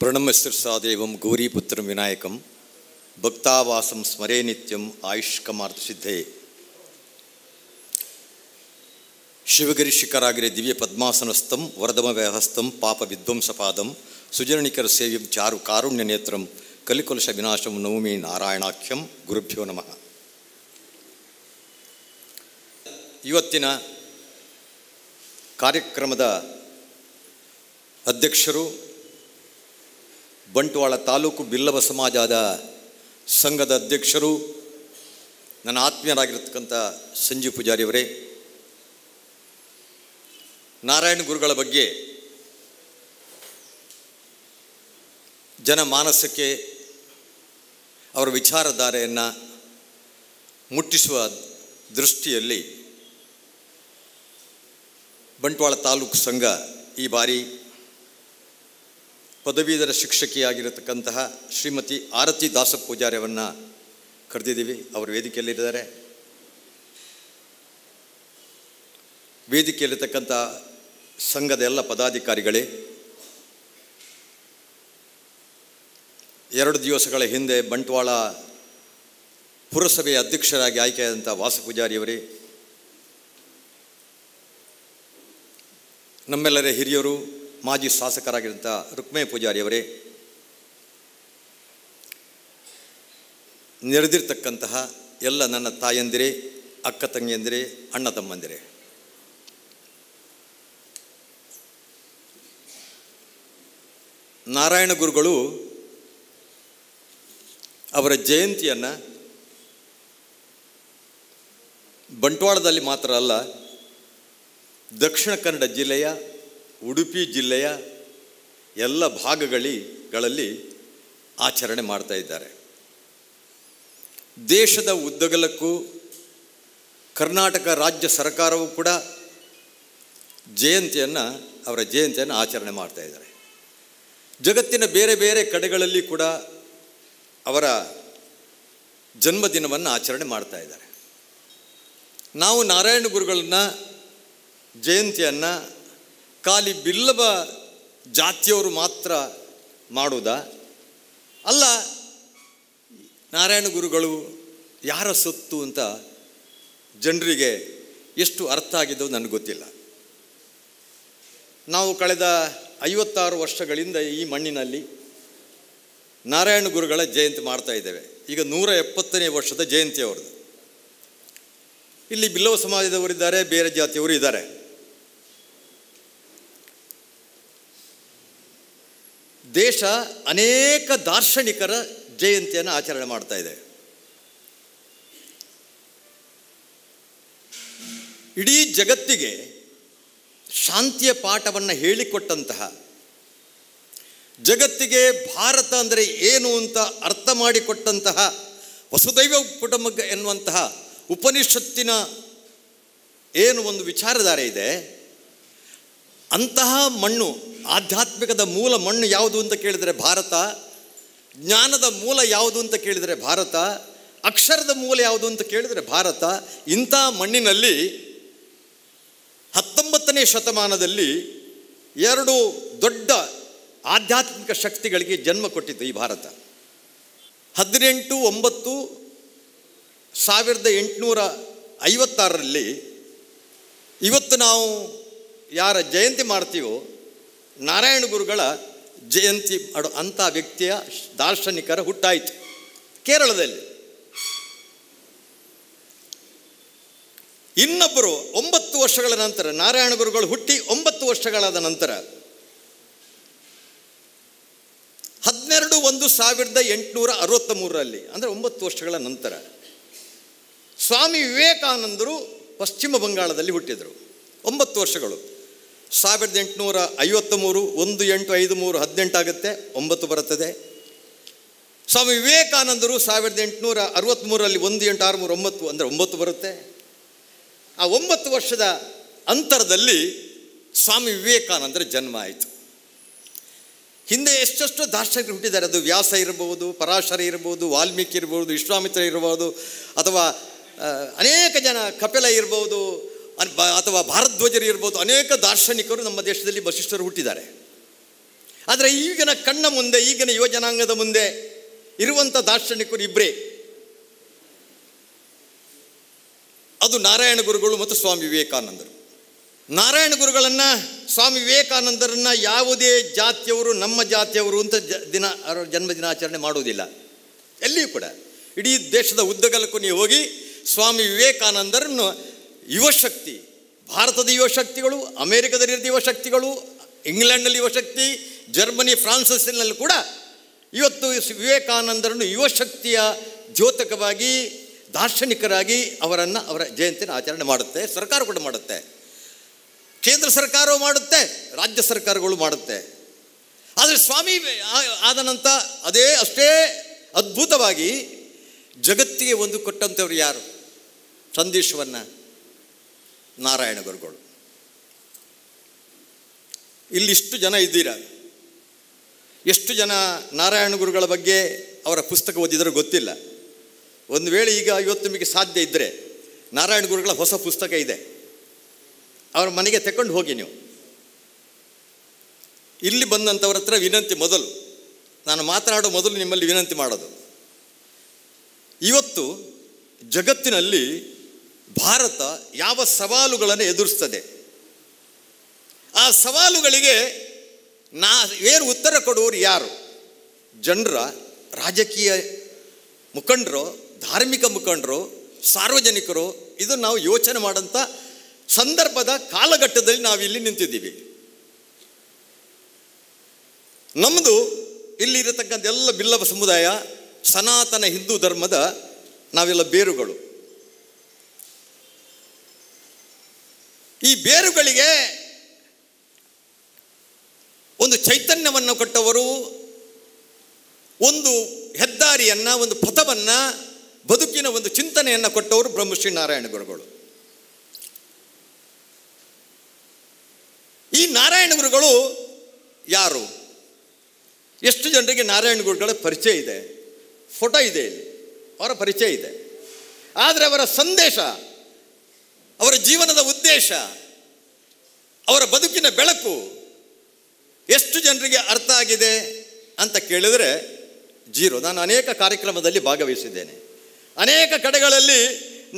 പ്രണമശിർസാദേവം ഗൗരീപുത്രം വിനായകം ഭക്താവാസം സ്മരേ നിത്യം ആയുഷ്കമാർത്ഥസിദ്ധേ ಶಿವಗಿರಿ ಶಿಖರಾಗಿರಿ ದಿವ್ಯ ಪದ್ಮಾಸನಸ್ಥಂ ವರದಮವ್ಯಹಸ್ತಂ ಪಾಪ ವಿಧ್ವಂಸಪಾದಂ ಸುಜನಿಕರ ಸೇವ್ಯಂ ಚಾರು ಕಾರುಣ್ಯ ನೇತ್ರಂ ಕಲಿಕುಲಶ ವಿನಾಶಂ ನವಮಿ ನಾರಾಯಣಾಖ್ಯಂ ಗುರುಭ್ಯೋ ನಮಃ ಇವತ್ತಿನ ಕಾರ್ಯಕ್ರಮದ ಅಧ್ಯಕ್ಷರು ಬಂಟ್ವಾಳ ತಾಲೂಕು ಬಿಲ್ಲವ ಸಮಾಜದ ಸಂಘದ ಅಧ್ಯಕ್ಷರು ನನ್ನ ಆತ್ಮೀಯರಾಗಿರ್ತಕ್ಕಂಥ ಸಂಜೀವ್ ಪೂಜಾರಿಯವರೇ ನಾರಾಯಣ ಗುರುಗಳ ಬಗ್ಗೆ ಜನಮಾನಸಕ್ಕೆ ಅವರ ವಿಚಾರಧಾರೆಯನ್ನು ಮುಟ್ಟಿಸುವ ದೃಷ್ಟಿಯಲ್ಲಿ ಬಂಟ್ವಾಳ ತಾಲೂಕು ಸಂಘ ಈ ಬಾರಿ ಪದವೀಧರ ಶಿಕ್ಷಕಿಯಾಗಿರತಕ್ಕಂತಹ ಶ್ರೀಮತಿ ಆರತಿ ದಾಸ ಪೂಜಾರ್ಯವನ್ನು ಕರೆದಿದ್ದೀವಿ ಅವರು ವೇದಿಕೆಯಲ್ಲಿದ್ದಾರೆ ವೇದಿಕೆಯಲ್ಲಿರ್ತಕ್ಕಂಥ ಸಂಘದ ಎಲ್ಲ ಪದಾಧಿಕಾರಿಗಳೇ ಎರಡು ದಿವಸಗಳ ಹಿಂದೆ ಬಂಟ್ವಾಳ ಪುರಸಭೆಯ ಅಧ್ಯಕ್ಷರಾಗಿ ಆಯ್ಕೆಯಾದಂಥ ವಾಸ ಪೂಜಾರಿಯವರೇ ನಮ್ಮೆಲ್ಲರ ಹಿರಿಯರು ಮಾಜಿ ಶಾಸಕರಾಗಿರುವಂಥ ರುಕ್ಮೇ ಪೂಜಾರಿಯವರೇ ನೆರೆದಿರ್ತಕ್ಕಂತಹ ಎಲ್ಲ ನನ್ನ ತಾಯಂದಿರೇ ಅಕ್ಕ ತಂಗಿಯಂದಿರೇ ಅಣ್ಣ ತಮ್ಮಂದಿರೇ ನಾರಾಯಣ ಗುರುಗಳು ಅವರ ಜಯಂತಿಯನ್ನು ಬಂಟ್ವಾಳದಲ್ಲಿ ಮಾತ್ರ ಅಲ್ಲ ದಕ್ಷಿಣ ಕನ್ನಡ ಜಿಲ್ಲೆಯ ಉಡುಪಿ ಜಿಲ್ಲೆಯ ಎಲ್ಲ ಭಾಗಗಳಿಗಳಲ್ಲಿ ಆಚರಣೆ ಮಾಡ್ತಾ ಇದ್ದಾರೆ ದೇಶದ ಉದ್ದಗಲಕ್ಕೂ ಕರ್ನಾಟಕ ರಾಜ್ಯ ಸರ್ಕಾರವೂ ಕೂಡ ಜಯಂತಿಯನ್ನು ಅವರ ಜಯಂತಿಯನ್ನು ಆಚರಣೆ ಮಾಡ್ತಾ ಇದ್ದಾರೆ ಜಗತ್ತಿನ ಬೇರೆ ಬೇರೆ ಕಡೆಗಳಲ್ಲಿ ಕೂಡ ಅವರ ಜನ್ಮದಿನವನ್ನು ಆಚರಣೆ ಮಾಡ್ತಾ ಇದ್ದಾರೆ ನಾವು ನಾರಾಯಣ ಗುರುಗಳನ್ನು ಜಯಂತಿಯನ್ನು ಖಾಲಿ ಬಿಲ್ಲವ ಜಾತಿಯವರು ಮಾತ್ರ ಮಾಡುವುದಾ ಅಲ್ಲ ನಾರಾಯಣ ಗುರುಗಳು ಯಾರ ಸೊತ್ತು ಅಂತ ಜನರಿಗೆ ಎಷ್ಟು ಅರ್ಥ ಆಗಿದ್ದು ನನಗೆ ಗೊತ್ತಿಲ್ಲ ನಾವು ಕಳೆದ ಐವತ್ತಾರು ವರ್ಷಗಳಿಂದ ಈ ಮಣ್ಣಿನಲ್ಲಿ ನಾರಾಯಣ ಗುರುಗಳ ಜಯಂತಿ ಮಾಡ್ತಾ ಇದ್ದೇವೆ ಈಗ ನೂರ ಎಪ್ಪತ್ತನೇ ವರ್ಷದ ಜಯಂತಿ ಅವ್ರದ್ದು ಇಲ್ಲಿ ಬಿಲ್ಲವ ಸಮಾಜದವರಿದ್ದಾರೆ ಬೇರೆ ಜಾತಿಯವರು ಇದ್ದಾರೆ ದೇಶ ಅನೇಕ ದಾರ್ಶನಿಕರ ಜಯಂತಿಯನ್ನು ಆಚರಣೆ ಮಾಡ್ತಾ ಇದೆ ಇಡೀ ಜಗತ್ತಿಗೆ ಶಾಂತಿಯ ಪಾಠವನ್ನು ಹೇಳಿಕೊಟ್ಟಂತಹ ಜಗತ್ತಿಗೆ ಭಾರತ ಅಂದರೆ ಏನು ಅಂತ ಅರ್ಥ ಮಾಡಿಕೊಟ್ಟಂತಹ ವಸುದೈವ ಕುಟುಂಬ ಎನ್ನುವಂತಹ ಉಪನಿಷತ್ತಿನ ಏನು ಒಂದು ವಿಚಾರಧಾರೆ ಇದೆ ಅಂತಹ ಮಣ್ಣು ಆಧ್ಯಾತ್ಮಿಕದ ಮೂಲ ಮಣ್ಣು ಯಾವುದು ಅಂತ ಕೇಳಿದರೆ ಭಾರತ ಜ್ಞಾನದ ಮೂಲ ಯಾವುದು ಅಂತ ಕೇಳಿದರೆ ಭಾರತ ಅಕ್ಷರದ ಮೂಲ ಯಾವುದು ಅಂತ ಕೇಳಿದರೆ ಭಾರತ ಇಂಥ ಮಣ್ಣಿನಲ್ಲಿ ಹತ್ತೊಂಬತ್ತನೇ ಶತಮಾನದಲ್ಲಿ ಎರಡು ದೊಡ್ಡ ಆಧ್ಯಾತ್ಮಿಕ ಶಕ್ತಿಗಳಿಗೆ ಜನ್ಮ ಕೊಟ್ಟಿತ್ತು ಈ ಭಾರತ ಹದಿನೆಂಟು ಒಂಬತ್ತು ಸಾವಿರದ ಎಂಟುನೂರ ಐವತ್ತಾರರಲ್ಲಿ ಇವತ್ತು ನಾವು ಯಾರ ಜಯಂತಿ ಮಾಡ್ತೀವೋ ನಾರಾಯಣ ಗುರುಗಳ ಜಯಂತಿ ಮಾಡೋ ಅಂಥ ವ್ಯಕ್ತಿಯ ದಾರ್ಶನಿಕರ ಹುಟ್ಟಾಯಿತು ಕೇರಳದಲ್ಲಿ ಇನ್ನೊಬ್ಬರು ಒಂಬತ್ತು ವರ್ಷಗಳ ನಂತರ ನಾರಾಯಣ ಗುರುಗಳು ಹುಟ್ಟಿ ಒಂಬತ್ತು ವರ್ಷಗಳಾದ ನಂತರ ಹದಿನೆರಡು ಒಂದು ಸಾವಿರದ ಎಂಟುನೂರ ಅರವತ್ತ ಮೂರರಲ್ಲಿ ಅಂದರೆ ಒಂಬತ್ತು ವರ್ಷಗಳ ನಂತರ ಸ್ವಾಮಿ ವಿವೇಕಾನಂದರು ಪಶ್ಚಿಮ ಬಂಗಾಳದಲ್ಲಿ ಹುಟ್ಟಿದರು ಒಂಬತ್ತು ವರ್ಷಗಳು ಸಾವಿರದ ಎಂಟುನೂರ ಐವತ್ತ ಮೂರು ಒಂದು ಎಂಟು ಐದು ಮೂರು ಹದಿನೆಂಟು ಆಗುತ್ತೆ ಒಂಬತ್ತು ಬರುತ್ತದೆ ಸ್ವಾಮಿ ವಿವೇಕಾನಂದರು ಸಾವಿರದ ಎಂಟುನೂರ ಅರವತ್ತ್ಮೂರಲ್ಲಿ ಒಂದು ಎಂಟು ಆರು ಮೂರು ಒಂಬತ್ತು ಅಂದರೆ ಒಂಬತ್ತು ಬರುತ್ತೆ ಆ ಒಂಬತ್ತು ವರ್ಷದ ಅಂತರದಲ್ಲಿ ಸ್ವಾಮಿ ವಿವೇಕಾನಂದರ ಜನ್ಮ ಆಯಿತು ಹಿಂದೆ ಎಷ್ಟೆಷ್ಟು ದಾರ್ಶನಿಕರು ಹುಟ್ಟಿದ್ದಾರೆ ಅದು ವ್ಯಾಸ ಇರ್ಬೋದು ಪರಾಶರ ಇರ್ಬೋದು ವಾಲ್ಮೀಕಿ ಇರ್ಬೋದು ವಿಶ್ವಾಮಿತ್ರ ಇರ್ಬೋದು ಅಥವಾ ಅನೇಕ ಜನ ಕಪಿಲ ಇರ್ಬೋದು ಅಥವಾ ಭಾರದ್ವಜರು ಇರ್ಬೋದು ಅನೇಕ ದಾರ್ಶನಿಕರು ನಮ್ಮ ದೇಶದಲ್ಲಿ ವಶಿಷ್ಠರು ಹುಟ್ಟಿದ್ದಾರೆ ಆದರೆ ಈಗಿನ ಕಣ್ಣ ಮುಂದೆ ಈಗಿನ ಯೋಜನಾಂಗದ ಮುಂದೆ ಇರುವಂಥ ದಾರ್ಶನಿಕರು ಇಬ್ಬರೇ ಅದು ನಾರಾಯಣ ಗುರುಗಳು ಮತ್ತು ಸ್ವಾಮಿ ವಿವೇಕಾನಂದರು ನಾರಾಯಣ ಗುರುಗಳನ್ನು ಸ್ವಾಮಿ ವಿವೇಕಾನಂದರನ್ನು ಯಾವುದೇ ಜಾತಿಯವರು ನಮ್ಮ ಜಾತಿಯವರು ಅಂತ ಜ ದಿನ ಜನ್ಮದಿನಾಚರಣೆ ಮಾಡುವುದಿಲ್ಲ ಎಲ್ಲಿಯೂ ಕೂಡ ಇಡೀ ದೇಶದ ಉದ್ದಗಲಕ್ಕೂ ನೀವು ಹೋಗಿ ಸ್ವಾಮಿ ವಿವೇಕಾನಂದರನ್ನು ಯುವಶಕ್ತಿ ಭಾರತದ ಯುವಶಕ್ತಿಗಳು ಅಮೇರಿಕದಲ್ಲಿದ್ದ ಯುವಶಕ್ತಿಗಳು ಇಂಗ್ಲೆಂಡ್ನಲ್ಲಿ ಯುವಶಕ್ತಿ ಜರ್ಮನಿ ಫ್ರಾನ್ಸಸ್ನಲ್ಲೂ ಕೂಡ ಇವತ್ತು ವಿವೇಕಾನಂದರನ್ನು ಯುವಶಕ್ತಿಯ ದ್ಯೋತಕವಾಗಿ ದಾರ್ಶನಿಕರಾಗಿ ಅವರನ್ನು ಅವರ ಜಯಂತಿನ ಆಚರಣೆ ಮಾಡುತ್ತೆ ಸರ್ಕಾರ ಕೂಡ ಮಾಡುತ್ತೆ ಕೇಂದ್ರ ಸರ್ಕಾರವು ಮಾಡುತ್ತೆ ರಾಜ್ಯ ಸರ್ಕಾರಗಳು ಮಾಡುತ್ತೆ ಆದರೆ ಸ್ವಾಮಿ ಆದನಂತ ಅದೇ ಅಷ್ಟೇ ಅದ್ಭುತವಾಗಿ ಜಗತ್ತಿಗೆ ಒಂದು ಕೊಟ್ಟಂಥವ್ರು ಯಾರು ಸಂದೇಶವನ್ನು ನಾರಾಯಣ ಗುರುಗಳು ಇಲ್ಲಿಷ್ಟು ಜನ ಇದ್ದೀರ ಎಷ್ಟು ಜನ ನಾರಾಯಣ ಗುರುಗಳ ಬಗ್ಗೆ ಅವರ ಪುಸ್ತಕ ಓದಿದರೂ ಗೊತ್ತಿಲ್ಲ ಒಂದು ವೇಳೆ ಈಗ ಇವತ್ತು ನಿಮಗೆ ಸಾಧ್ಯ ಇದ್ದರೆ ನಾರಾಯಣ ಗುರುಗಳ ಹೊಸ ಪುಸ್ತಕ ಇದೆ ಅವರ ಮನೆಗೆ ತಕೊಂಡು ಹೋಗಿ ನೀವು ಇಲ್ಲಿ ಬಂದಂಥವ್ರ ಹತ್ರ ವಿನಂತಿ ಮೊದಲು ನಾನು ಮಾತನಾಡೋ ಮೊದಲು ನಿಮ್ಮಲ್ಲಿ ವಿನಂತಿ ಮಾಡೋದು ಇವತ್ತು ಜಗತ್ತಿನಲ್ಲಿ ಭಾರತ ಯಾವ ಸವಾಲುಗಳನ್ನು ಎದುರಿಸ್ತದೆ ಆ ಸವಾಲುಗಳಿಗೆ ನಾ ಏನು ಉತ್ತರ ಕೊಡುವರು ಯಾರು ಜನರ ರಾಜಕೀಯ ಮುಖಂಡರು ಧಾರ್ಮಿಕ ಮುಖಂಡರು ಸಾರ್ವಜನಿಕರು ಇದು ನಾವು ಯೋಚನೆ ಮಾಡಂಥ ಸಂದರ್ಭದ ಕಾಲಘಟ್ಟದಲ್ಲಿ ನಾವು ಇಲ್ಲಿ ನಿಂತಿದ್ದೀವಿ ನಮ್ಮದು ಇಲ್ಲಿರತಕ್ಕಂಥ ಎಲ್ಲ ಬಿಲ್ಲವ ಸಮುದಾಯ ಸನಾತನ ಹಿಂದೂ ಧರ್ಮದ ನಾವೆಲ್ಲ ಬೇರುಗಳು ಈ ಬೇರುಗಳಿಗೆ ಒಂದು ಚೈತನ್ಯವನ್ನು ಕೊಟ್ಟವರು ಒಂದು ಹೆದ್ದಾರಿಯನ್ನು ಒಂದು ಪಥವನ್ನು ಬದುಕಿನ ಒಂದು ಚಿಂತನೆಯನ್ನು ಕೊಟ್ಟವರು ಬ್ರಹ್ಮಶ್ರೀ ನಾರಾಯಣ ಗುರುಗಳು ಈ ನಾರಾಯಣ ಗುರುಗಳು ಯಾರು ಎಷ್ಟು ಜನರಿಗೆ ನಾರಾಯಣ ಗುರುಗಳ ಪರಿಚಯ ಇದೆ ಫೋಟೋ ಇದೆ ಅವರ ಪರಿಚಯ ಇದೆ ಆದರೆ ಅವರ ಸಂದೇಶ ಅವರ ಜೀವನದ ಉದ್ದೇಶ ಅವರ ಬದುಕಿನ ಬೆಳಕು ಎಷ್ಟು ಜನರಿಗೆ ಅರ್ಥ ಆಗಿದೆ ಅಂತ ಕೇಳಿದರೆ ಜೀರೋ ನಾನು ಅನೇಕ ಕಾರ್ಯಕ್ರಮದಲ್ಲಿ ಭಾಗವಹಿಸಿದ್ದೇನೆ ಅನೇಕ ಕಡೆಗಳಲ್ಲಿ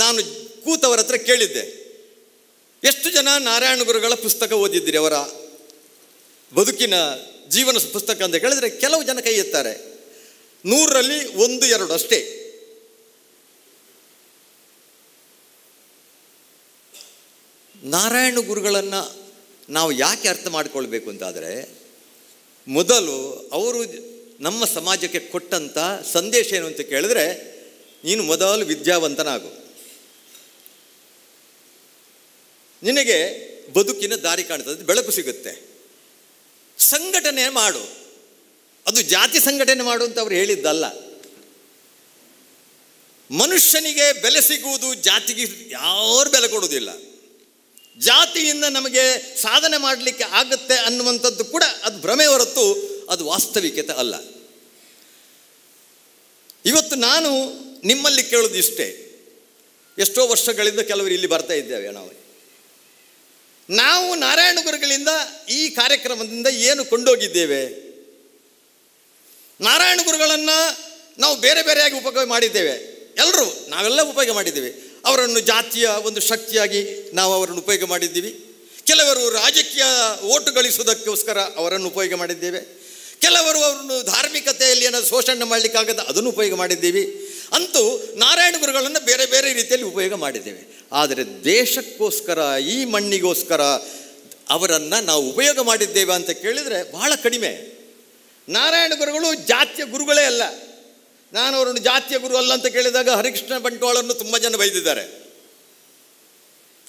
ನಾನು ಕೂತವರ ಹತ್ರ ಕೇಳಿದ್ದೆ ಎಷ್ಟು ಜನ ನಾರಾಯಣ ಗುರುಗಳ ಪುಸ್ತಕ ಓದಿದ್ದೀರಿ ಅವರ ಬದುಕಿನ ಜೀವನ ಪುಸ್ತಕ ಅಂತ ಕೇಳಿದರೆ ಕೆಲವು ಜನ ಕೈ ಎತ್ತಾರೆ ನೂರರಲ್ಲಿ ಒಂದು ಎರಡು ಅಷ್ಟೇ ನಾರಾಯಣ ಗುರುಗಳನ್ನು ನಾವು ಯಾಕೆ ಅರ್ಥ ಮಾಡಿಕೊಳ್ಬೇಕು ಅಂತಾದರೆ ಮೊದಲು ಅವರು ನಮ್ಮ ಸಮಾಜಕ್ಕೆ ಕೊಟ್ಟಂಥ ಸಂದೇಶ ಏನು ಅಂತ ಕೇಳಿದ್ರೆ ನೀನು ಮೊದಲು ವಿದ್ಯಾವಂತನಾಗು ನಿನಗೆ ಬದುಕಿನ ದಾರಿ ಕಾಣ್ತದೆ ಬೆಳಕು ಸಿಗುತ್ತೆ ಸಂಘಟನೆ ಮಾಡು ಅದು ಜಾತಿ ಸಂಘಟನೆ ಮಾಡು ಅಂತ ಅವರು ಹೇಳಿದ್ದಲ್ಲ ಮನುಷ್ಯನಿಗೆ ಬೆಲೆ ಸಿಗುವುದು ಜಾತಿಗೆ ಯಾರು ಬೆಲೆ ಕೊಡುವುದಿಲ್ಲ ಜಾತಿಯಿಂದ ನಮಗೆ ಸಾಧನೆ ಮಾಡಲಿಕ್ಕೆ ಆಗುತ್ತೆ ಅನ್ನುವಂಥದ್ದು ಕೂಡ ಅದು ಭ್ರಮೆ ಹೊರತು ಅದು ವಾಸ್ತವಿಕತೆ ಅಲ್ಲ ಇವತ್ತು ನಾನು ನಿಮ್ಮಲ್ಲಿ ಕೇಳೋದು ಇಷ್ಟೇ ಎಷ್ಟೋ ವರ್ಷಗಳಿಂದ ಕೆಲವರು ಇಲ್ಲಿ ಬರ್ತಾ ಇದ್ದೇವೆ ನಾವು ನಾವು ನಾರಾಯಣ ಗುರುಗಳಿಂದ ಈ ಕಾರ್ಯಕ್ರಮದಿಂದ ಏನು ಕೊಂಡೋಗಿದ್ದೇವೆ ನಾರಾಯಣ ಗುರುಗಳನ್ನು ನಾವು ಬೇರೆ ಬೇರೆಯಾಗಿ ಉಪಯೋಗ ಮಾಡಿದ್ದೇವೆ ಎಲ್ಲರೂ ನಾವೆಲ್ಲ ಉಪಯೋಗ ಮಾಡಿದ್ದೇವೆ ಅವರನ್ನು ಜಾತಿಯ ಒಂದು ಶಕ್ತಿಯಾಗಿ ನಾವು ಅವರನ್ನು ಉಪಯೋಗ ಮಾಡಿದ್ದೀವಿ ಕೆಲವರು ರಾಜಕೀಯ ಓಟು ಗಳಿಸುವುದಕ್ಕೋಸ್ಕರ ಅವರನ್ನು ಉಪಯೋಗ ಮಾಡಿದ್ದೇವೆ ಕೆಲವರು ಅವರನ್ನು ಧಾರ್ಮಿಕತೆಯಲ್ಲಿ ಏನಾದರೂ ಶೋಷಣೆ ಮಾಡಲಿಕ್ಕಾಗದ ಅದನ್ನು ಉಪಯೋಗ ಮಾಡಿದ್ದೀವಿ ಅಂತೂ ನಾರಾಯಣ ಗುರುಗಳನ್ನು ಬೇರೆ ಬೇರೆ ರೀತಿಯಲ್ಲಿ ಉಪಯೋಗ ಮಾಡಿದ್ದೇವೆ ಆದರೆ ದೇಶಕ್ಕೋಸ್ಕರ ಈ ಮಣ್ಣಿಗೋಸ್ಕರ ಅವರನ್ನು ನಾವು ಉಪಯೋಗ ಮಾಡಿದ್ದೇವೆ ಅಂತ ಕೇಳಿದರೆ ಬಹಳ ಕಡಿಮೆ ನಾರಾಯಣ ಗುರುಗಳು ಜಾತಿಯ ಗುರುಗಳೇ ಅಲ್ಲ ನಾನು ಅವರನ್ನು ಜಾತಿಯ ಗುರು ಅಲ್ಲ ಅಂತ ಕೇಳಿದಾಗ ಹರಿಕೃಷ್ಣ ಬಂಟ್ವಾಳನ್ನು ತುಂಬ ಜನ ಬೈದಿದ್ದಾರೆ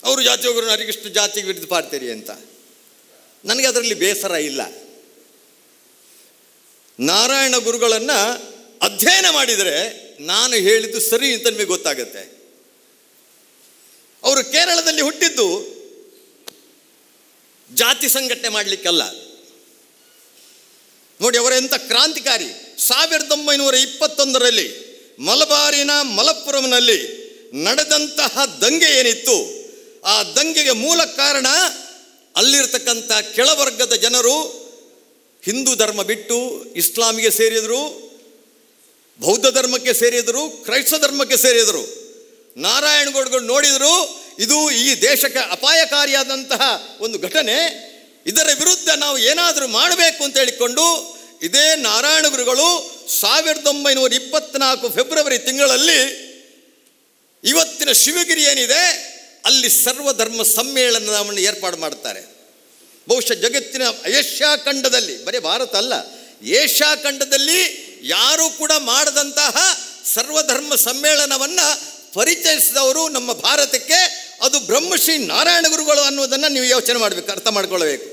ಅವರು ಜಾತಿಯ ಗುರು ಹರಿಕೃಷ್ಣ ಜಾತಿಗೆ ವಿರುದ್ಧ ಪಾಡ್ತೀರಿ ಅಂತ ನನಗೆ ಅದರಲ್ಲಿ ಬೇಸರ ಇಲ್ಲ ನಾರಾಯಣ ಗುರುಗಳನ್ನು ಅಧ್ಯಯನ ಮಾಡಿದರೆ ನಾನು ಹೇಳಿದ್ದು ಸರಿ ಅಂತ ನಿಮಗೆ ಗೊತ್ತಾಗುತ್ತೆ ಅವರು ಕೇರಳದಲ್ಲಿ ಹುಟ್ಟಿದ್ದು ಜಾತಿ ಸಂಘಟನೆ ಮಾಡಲಿಕ್ಕಲ್ಲ ನೋಡಿ ಅವರೆಂಥ ಕ್ರಾಂತಿಕಾರಿ ಸಾವಿರದ ಒಂಬೈನೂರ ಇಪ್ಪತ್ತೊಂದರಲ್ಲಿ ಮಲಬಾರಿನ ಮಲಪುರಂನಲ್ಲಿ ನಡೆದಂತಹ ದಂಗೆ ಏನಿತ್ತು ಆ ದಂಗೆಗೆ ಮೂಲ ಕಾರಣ ಅಲ್ಲಿರ್ತಕ್ಕಂಥ ಕೆಳವರ್ಗದ ಜನರು ಹಿಂದೂ ಧರ್ಮ ಬಿಟ್ಟು ಇಸ್ಲಾಮಿಗೆ ಸೇರಿದರು ಬೌದ್ಧ ಧರ್ಮಕ್ಕೆ ಸೇರಿದರು ಕ್ರೈಸ್ತ ಧರ್ಮಕ್ಕೆ ಸೇರಿದರು ನಾರಾಯಣಗೌಡ್ಗಳು ನೋಡಿದರು ಇದು ಈ ದೇಶಕ್ಕೆ ಅಪಾಯಕಾರಿಯಾದಂತಹ ಒಂದು ಘಟನೆ ಇದರ ವಿರುದ್ಧ ನಾವು ಏನಾದರೂ ಮಾಡಬೇಕು ಅಂತ ಹೇಳಿಕೊಂಡು ಇದೇ ನಾರಾಯಣ ಗುರುಗಳು ಸಾವಿರದ ಒಂಬೈನೂರ ಇಪ್ಪತ್ನಾಲ್ಕು ಫೆಬ್ರವರಿ ತಿಂಗಳಲ್ಲಿ ಇವತ್ತಿನ ಶಿವಗಿರಿ ಏನಿದೆ ಅಲ್ಲಿ ಸರ್ವಧರ್ಮ ಸಮ್ಮೇಳನವನ್ನು ಏರ್ಪಾಡು ಮಾಡ್ತಾರೆ ಬಹುಶಃ ಜಗತ್ತಿನ ಏಷ್ಯಾ ಖಂಡದಲ್ಲಿ ಬರೀ ಭಾರತ ಅಲ್ಲ ಏಷ್ಯಾ ಖಂಡದಲ್ಲಿ ಯಾರೂ ಕೂಡ ಮಾಡದಂತಹ ಸರ್ವಧರ್ಮ ಸಮ್ಮೇಳನವನ್ನು ಪರಿಚಯಿಸಿದವರು ನಮ್ಮ ಭಾರತಕ್ಕೆ ಅದು ಬ್ರಹ್ಮಶ್ರೀ ನಾರಾಯಣ ಗುರುಗಳು ಅನ್ನೋದನ್ನು ನೀವು ಯೋಚನೆ ಮಾಡಬೇಕು ಅರ್ಥ ಮಾಡ್ಕೊಳ್ಬೇಕು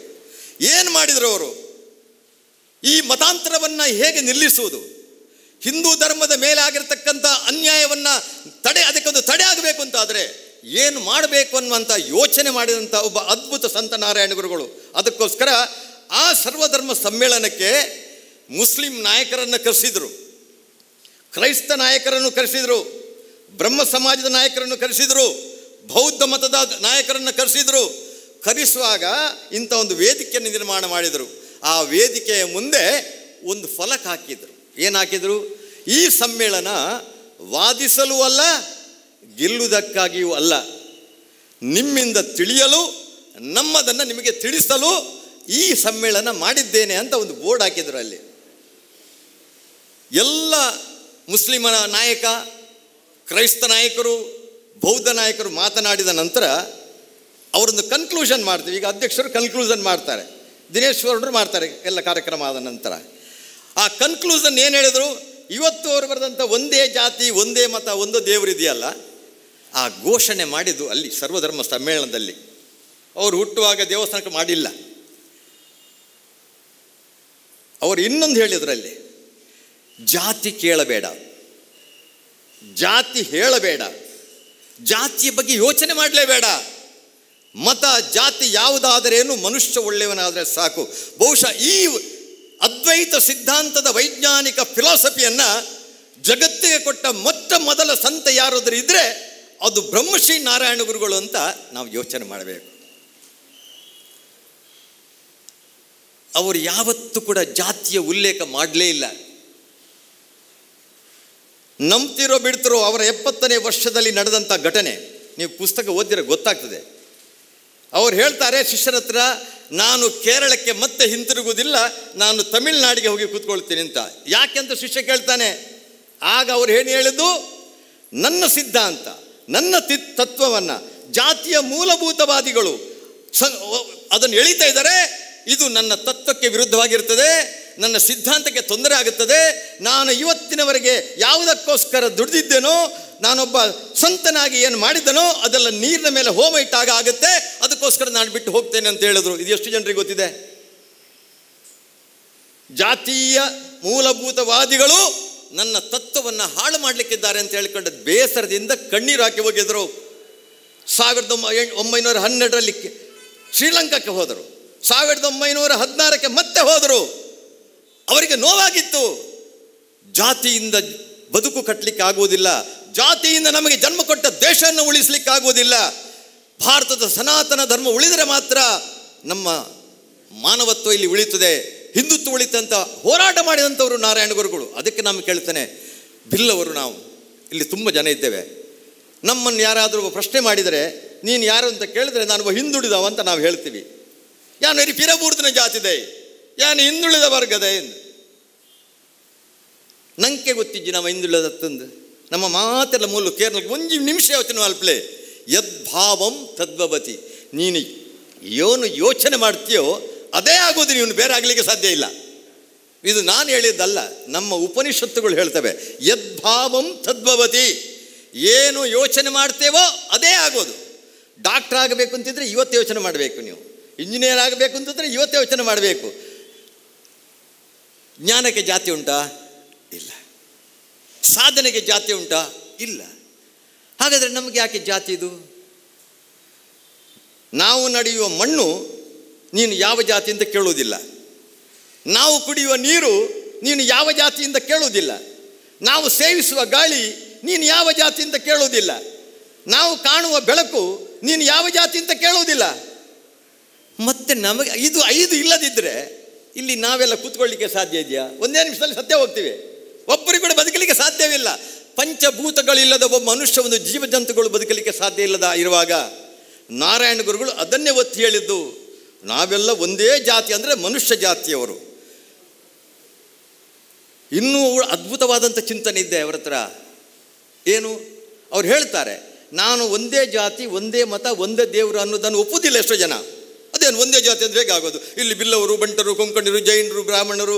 ಏನು ಮಾಡಿದರು ಅವರು ಈ ಮತಾಂತರವನ್ನು ಹೇಗೆ ನಿಲ್ಲಿಸುವುದು ಹಿಂದೂ ಧರ್ಮದ ಆಗಿರತಕ್ಕಂಥ ಅನ್ಯಾಯವನ್ನು ತಡೆ ಅದಕ್ಕೊಂದು ತಡೆ ಆಗಬೇಕು ಅಂತಾದರೆ ಏನು ಮಾಡಬೇಕು ಅನ್ನುವಂಥ ಯೋಚನೆ ಮಾಡಿದಂಥ ಒಬ್ಬ ಅದ್ಭುತ ಸಂತ ನಾರಾಯಣ ಗುರುಗಳು ಅದಕ್ಕೋಸ್ಕರ ಆ ಸರ್ವಧರ್ಮ ಸಮ್ಮೇಳನಕ್ಕೆ ಮುಸ್ಲಿಂ ನಾಯಕರನ್ನು ಕರೆಸಿದರು ಕ್ರೈಸ್ತ ನಾಯಕರನ್ನು ಕರೆಸಿದರು ಬ್ರಹ್ಮ ಸಮಾಜದ ನಾಯಕರನ್ನು ಕರೆಸಿದರು ಬೌದ್ಧ ಮತದ ನಾಯಕರನ್ನು ಕರೆಸಿದರು ಕರೆಸುವಾಗ ಇಂಥ ಒಂದು ವೇದಿಕೆಯನ್ನು ನಿರ್ಮಾಣ ಮಾಡಿದರು ಆ ವೇದಿಕೆಯ ಮುಂದೆ ಒಂದು ಫಲಕ ಹಾಕಿದರು ಏನು ಹಾಕಿದರು ಈ ಸಮ್ಮೇಳನ ವಾದಿಸಲು ಅಲ್ಲ ಗೆಲ್ಲುವುದಕ್ಕಾಗಿಯೂ ಅಲ್ಲ ನಿಮ್ಮಿಂದ ತಿಳಿಯಲು ನಮ್ಮದನ್ನು ನಿಮಗೆ ತಿಳಿಸಲು ಈ ಸಮ್ಮೇಳನ ಮಾಡಿದ್ದೇನೆ ಅಂತ ಒಂದು ಬೋರ್ಡ್ ಹಾಕಿದರು ಅಲ್ಲಿ ಎಲ್ಲ ಮುಸ್ಲಿಮನ ನಾಯಕ ಕ್ರೈಸ್ತ ನಾಯಕರು ಬೌದ್ಧ ನಾಯಕರು ಮಾತನಾಡಿದ ನಂತರ ಅವರೊಂದು ಕನ್ಕ್ಲೂಷನ್ ಮಾಡ್ತೀವಿ ಈಗ ಅಧ್ಯಕ್ಷರು ಕನ್ಕ್ಲೂಷನ್ ಮಾಡ್ತಾರೆ ದಿನೇಶ್ವರರು ಮಾಡ್ತಾರೆ ಎಲ್ಲ ಕಾರ್ಯಕ್ರಮ ಆದ ನಂತರ ಆ ಕನ್ಕ್ಲೂಸನ್ ಏನು ಹೇಳಿದರು ಇವತ್ತು ಅವರು ಬರೆದಂಥ ಒಂದೇ ಜಾತಿ ಒಂದೇ ಮತ ಒಂದು ಇದೆಯಲ್ಲ ಆ ಘೋಷಣೆ ಮಾಡಿದ್ದು ಅಲ್ಲಿ ಸರ್ವಧರ್ಮ ಸಮ್ಮೇಳನದಲ್ಲಿ ಅವರು ಹುಟ್ಟುವಾಗ ದೇವಸ್ಥಾನಕ್ಕೆ ಮಾಡಿಲ್ಲ ಅವರು ಇನ್ನೊಂದು ಅಲ್ಲಿ ಜಾತಿ ಕೇಳಬೇಡ ಜಾತಿ ಹೇಳಬೇಡ ಜಾತಿಯ ಬಗ್ಗೆ ಯೋಚನೆ ಮಾಡಲೇಬೇಡ ಮತ ಜಾತಿ ಯಾವುದಾದರೇನು ಮನುಷ್ಯ ಒಳ್ಳೆಯವನಾದರೆ ಸಾಕು ಬಹುಶಃ ಈ ಅದ್ವೈತ ಸಿದ್ಧಾಂತದ ವೈಜ್ಞಾನಿಕ ಫಿಲಾಸಫಿಯನ್ನು ಜಗತ್ತಿಗೆ ಕೊಟ್ಟ ಮೊಟ್ಟ ಮೊದಲ ಸಂತ ಯಾರಾದರೂ ಇದ್ದರೆ ಅದು ಬ್ರಹ್ಮಶ್ರೀ ನಾರಾಯಣ ಗುರುಗಳು ಅಂತ ನಾವು ಯೋಚನೆ ಮಾಡಬೇಕು ಅವರು ಯಾವತ್ತೂ ಕೂಡ ಜಾತಿಯ ಉಲ್ಲೇಖ ಮಾಡಲೇ ಇಲ್ಲ ನಂಬ್ತಿರೋ ಬಿಡ್ತಿರೋ ಅವರ ಎಪ್ಪತ್ತನೇ ವರ್ಷದಲ್ಲಿ ನಡೆದಂಥ ಘಟನೆ ನೀವು ಪುಸ್ತಕ ಓದಿರೋ ಗೊತ್ತಾಗ್ತದೆ ಅವ್ರು ಹೇಳ್ತಾರೆ ಶಿಷ್ಯರ ಹತ್ರ ನಾನು ಕೇರಳಕ್ಕೆ ಮತ್ತೆ ಹಿಂತಿರುಗುವುದಿಲ್ಲ ನಾನು ತಮಿಳ್ನಾಡಿಗೆ ಹೋಗಿ ಕೂತ್ಕೊಳ್ತೀನಿ ಅಂತ ಯಾಕೆಂತ ಶಿಷ್ಯ ಕೇಳ್ತಾನೆ ಆಗ ಅವ್ರು ಏನು ಹೇಳಿದ್ದು ನನ್ನ ಸಿದ್ಧಾಂತ ನನ್ನ ತಿ ತತ್ವವನ್ನು ಜಾತಿಯ ಮೂಲಭೂತವಾದಿಗಳು ಸ ಅದನ್ನು ಎಳಿತಾ ಇದ್ದಾರೆ ಇದು ನನ್ನ ತತ್ವಕ್ಕೆ ವಿರುದ್ಧವಾಗಿರ್ತದೆ ನನ್ನ ಸಿದ್ಧಾಂತಕ್ಕೆ ತೊಂದರೆ ಆಗುತ್ತದೆ ನಾನು ಇವತ್ತಿನವರೆಗೆ ಯಾವುದಕ್ಕೋಸ್ಕರ ದುಡಿದಿದ್ದೇನೋ ನಾನೊಬ್ಬ ಸಂತನಾಗಿ ಏನು ಮಾಡಿದ್ದನೋ ಅದೆಲ್ಲ ನೀರಿನ ಮೇಲೆ ಹೋಮ ಇಟ್ಟಾಗ ಆಗುತ್ತೆ ಅದಕ್ಕೋಸ್ಕರ ನಾನು ಬಿಟ್ಟು ಹೋಗ್ತೇನೆ ಅಂತ ಹೇಳಿದ್ರು ಇದು ಎಷ್ಟು ಜನರಿಗೆ ಗೊತ್ತಿದೆ ಜಾತೀಯ ಮೂಲಭೂತವಾದಿಗಳು ನನ್ನ ತತ್ವವನ್ನು ಹಾಳು ಮಾಡಲಿಕ್ಕಿದ್ದಾರೆ ಅಂತ ಹೇಳ್ಕೊಂಡು ಬೇಸರದಿಂದ ಕಣ್ಣೀರು ಹಾಕಿ ಹೋಗಿದ್ರು ಸಾವಿರದ ಒಂಬೈನೂರ ಹನ್ನೆರಡರಲ್ಲಿ ಶ್ರೀಲಂಕಾಕ್ಕೆ ಹೋದರು ಸಾವಿರದ ಒಂಬೈನೂರ ಹದಿನಾರಕ್ಕೆ ಮತ್ತೆ ಹೋದರು ಅವರಿಗೆ ನೋವಾಗಿತ್ತು ಜಾತಿಯಿಂದ ಬದುಕು ಕಟ್ಟಲಿಕ್ಕೆ ಆಗುವುದಿಲ್ಲ ಜಾತಿಯಿಂದ ನಮಗೆ ಜನ್ಮ ಕೊಟ್ಟ ದೇಶವನ್ನು ಉಳಿಸ್ಲಿಕ್ಕೆ ಆಗುವುದಿಲ್ಲ ಭಾರತದ ಸನಾತನ ಧರ್ಮ ಉಳಿದರೆ ಮಾತ್ರ ನಮ್ಮ ಮಾನವತ್ವ ಇಲ್ಲಿ ಉಳಿತದೆ ಹಿಂದುತ್ವ ಉಳಿತಂತ ಹೋರಾಟ ಮಾಡಿದಂಥವರು ನಾರಾಯಣ ಗುರುಗಳು ಅದಕ್ಕೆ ನಾನು ಕೇಳ್ತೇನೆ ಬಿಲ್ಲವರು ನಾವು ಇಲ್ಲಿ ತುಂಬ ಜನ ಇದ್ದೇವೆ ನಮ್ಮನ್ನು ಯಾರಾದರೂ ಪ್ರಶ್ನೆ ಮಾಡಿದರೆ ನೀನು ಯಾರು ಅಂತ ಕೇಳಿದ್ರೆ ನಾನು ಹಿಂದುಳಿದವ ಅಂತ ನಾವು ಹೇಳ್ತೀವಿ ಯಾರು ಇರಿ ಪಿರಬೂರ್ದಿನ ಜಾತಿದೆ ಯಾನು ಹಿಂದುಳಿದ ವರ್ಗದ ಎಂದು ನಂಗೆ ನಾವು ನಮ್ಮ ತಂದು ನಮ್ಮ ಮಾತೆಲ್ಲ ಮೂಲ ಕೇರಳ ಒಂದು ನಿಮಿಷ ಯೋಚನೆ ಅಲ್ಪಲೆ ಯದ್ಭಾವಂ ತದ್ಭವತಿ ನೀನು ಏನು ಯೋಚನೆ ಮಾಡ್ತೀಯೋ ಅದೇ ಆಗೋದು ನೀವು ಬೇರೆ ಆಗಲಿಕ್ಕೆ ಸಾಧ್ಯ ಇಲ್ಲ ಇದು ನಾನು ಹೇಳಿದ್ದಲ್ಲ ನಮ್ಮ ಉಪನಿಷತ್ತುಗಳು ಹೇಳ್ತವೆ ಯದ್ಭಾವಂ ತದ್ಭವತಿ ಏನು ಯೋಚನೆ ಮಾಡ್ತೇವೋ ಅದೇ ಆಗೋದು ಡಾಕ್ಟರ್ ಆಗಬೇಕು ಅಂತಿದ್ರೆ ಇವತ್ತು ಯೋಚನೆ ಮಾಡಬೇಕು ನೀವು ಇಂಜಿನಿಯರ್ ಆಗಬೇಕು ಅಂತಂದರೆ ಇವತ್ತು ಯೋಚನೆ ಮಾಡಬೇಕು ಜ್ಞಾನಕ್ಕೆ ಜಾತಿ ಉಂಟಾ ಇಲ್ಲ ಸಾಧನೆಗೆ ಜಾತಿ ಉಂಟಾ ಇಲ್ಲ ಹಾಗಾದರೆ ನಮಗೆ ಯಾಕೆ ಜಾತಿ ಇದು ನಾವು ನಡೆಯುವ ಮಣ್ಣು ನೀನು ಯಾವ ಜಾತಿಯಿಂದ ಕೇಳುವುದಿಲ್ಲ ನಾವು ಕುಡಿಯುವ ನೀರು ನೀನು ಯಾವ ಜಾತಿಯಿಂದ ಕೇಳುವುದಿಲ್ಲ ನಾವು ಸೇವಿಸುವ ಗಾಳಿ ನೀನು ಯಾವ ಜಾತಿಯಿಂದ ಕೇಳುವುದಿಲ್ಲ ನಾವು ಕಾಣುವ ಬೆಳಕು ನೀನು ಯಾವ ಜಾತಿಯಿಂದ ಕೇಳುವುದಿಲ್ಲ ಮತ್ತೆ ನಮಗೆ ಇದು ಐದು ಇಲ್ಲದಿದ್ದರೆ ಇಲ್ಲಿ ನಾವೆಲ್ಲ ಕೂತ್ಕೊಳ್ಳಿಕ್ಕೆ ಸಾಧ್ಯ ಇದೆಯಾ ಒಂದೇ ನಿಮಿಷದಲ್ಲಿ ಸತ್ಯ ಹೋಗ್ತೀವಿ ಒಬ್ಬರಿಗೆ ಕೂಡ ಬದುಕಲಿಕ್ಕೆ ಸಾಧ್ಯವಿಲ್ಲ ಪಂಚಭೂತಗಳಿಲ್ಲದ ಒಬ್ಬ ಮನುಷ್ಯ ಒಂದು ಜೀವಜಂತುಗಳು ಬದುಕಲಿಕ್ಕೆ ಸಾಧ್ಯ ಇಲ್ಲದ ಇರುವಾಗ ನಾರಾಯಣ ಗುರುಗಳು ಅದನ್ನೇ ಒತ್ತಿ ಹೇಳಿದ್ದು ನಾವೆಲ್ಲ ಒಂದೇ ಜಾತಿ ಅಂದರೆ ಮನುಷ್ಯ ಜಾತಿಯವರು ಇನ್ನೂ ಅದ್ಭುತವಾದಂಥ ಚಿಂತನೆ ಇದೆ ಅವರ ಹತ್ರ ಏನು ಅವ್ರು ಹೇಳ್ತಾರೆ ನಾನು ಒಂದೇ ಜಾತಿ ಒಂದೇ ಮತ ಒಂದೇ ದೇವರು ಅನ್ನೋದನ್ನು ಒಪ್ಪುದಿಲ್ಲ ಎಷ್ಟೋ ಜನ ಏನು ಒಂದೇ ಜಾತಿ ಅಂದರೆ ಆಗೋದು ಇಲ್ಲಿ ಬಿಲ್ಲವರು ಬಂಟರು ಕೊಂಕಣಿರು ಜೈನರು ಬ್ರಾಹ್ಮಣರು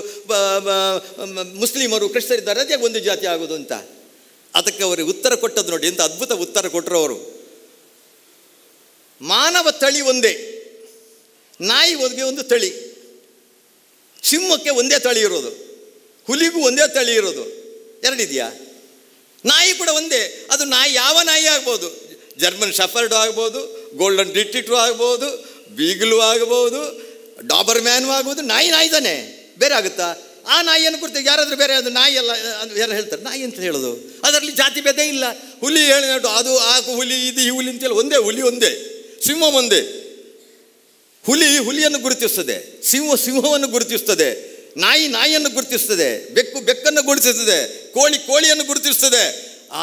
ಮುಸ್ಲಿಮರು ಕ್ರಿಸ್ತರಿದ್ದಾರೆ ಅದೇ ಒಂದೇ ಜಾತಿ ಆಗೋದು ಅಂತ ಅದಕ್ಕೆ ಅವರಿಗೆ ಉತ್ತರ ಕೊಟ್ಟದ್ದು ನೋಡಿ ಅಂತ ಅದ್ಭುತ ಉತ್ತರ ಕೊಟ್ಟರು ಅವರು ಮಾನವ ತಳಿ ಒಂದೇ ನಾಯಿ ಒದಗಿ ಒಂದು ತಳಿ ಸಿಂಹಕ್ಕೆ ಒಂದೇ ತಳಿ ಇರೋದು ಹುಲಿಗೂ ಒಂದೇ ತಳಿ ಇರೋದು ಎರಡಿದೆಯಾ ನಾಯಿ ಕೂಡ ಒಂದೇ ಅದು ನಾಯಿ ಯಾವ ನಾಯಿ ಆಗ್ಬೋದು ಜರ್ಮನ್ ಶಫರ್ಡ್ ಆಗ್ಬೋದು ಗೋಲ್ಡನ್ ರಿಟ್ರೀಟ್ರು ಆಗ್ಬೋದು ಬೀಗಲೂ ಆಗಬಹುದು ಡಾಬರ್ ಮ್ಯಾನು ಆಗ್ಬೋದು ನಾಯಿ ನಾಯಿ ತಾನೆ ಬೇರೆ ಆಗುತ್ತಾ ಆ ನಾಯಿಯನ್ನು ಕುರಿತು ಯಾರಾದರೂ ಬೇರೆ ಅದು ನಾಯಿ ಎಲ್ಲ ಯಾರು ಹೇಳ್ತಾರೆ ನಾಯಿ ಅಂತ ಹೇಳೋದು ಅದರಲ್ಲಿ ಜಾತಿ ಭೇದ ಇಲ್ಲ ಹುಲಿ ನೋಡು ಅದು ಆ ಹುಲಿ ಇದು ಈ ಹುಲಿ ಅಂತೇಳಿ ಒಂದೇ ಹುಲಿ ಒಂದೇ ಸಿಂಹ ಒಂದೇ ಹುಲಿ ಹುಲಿಯನ್ನು ಗುರುತಿಸ್ತದೆ ಸಿಂಹ ಸಿಂಹವನ್ನು ಗುರುತಿಸ್ತದೆ ನಾಯಿ ನಾಯಿಯನ್ನು ಗುರುತಿಸ್ತದೆ ಬೆಕ್ಕು ಬೆಕ್ಕನ್ನು ಗುರುತಿಸ್ತದೆ ಕೋಳಿ ಕೋಳಿಯನ್ನು ಗುರುತಿಸ್ತದೆ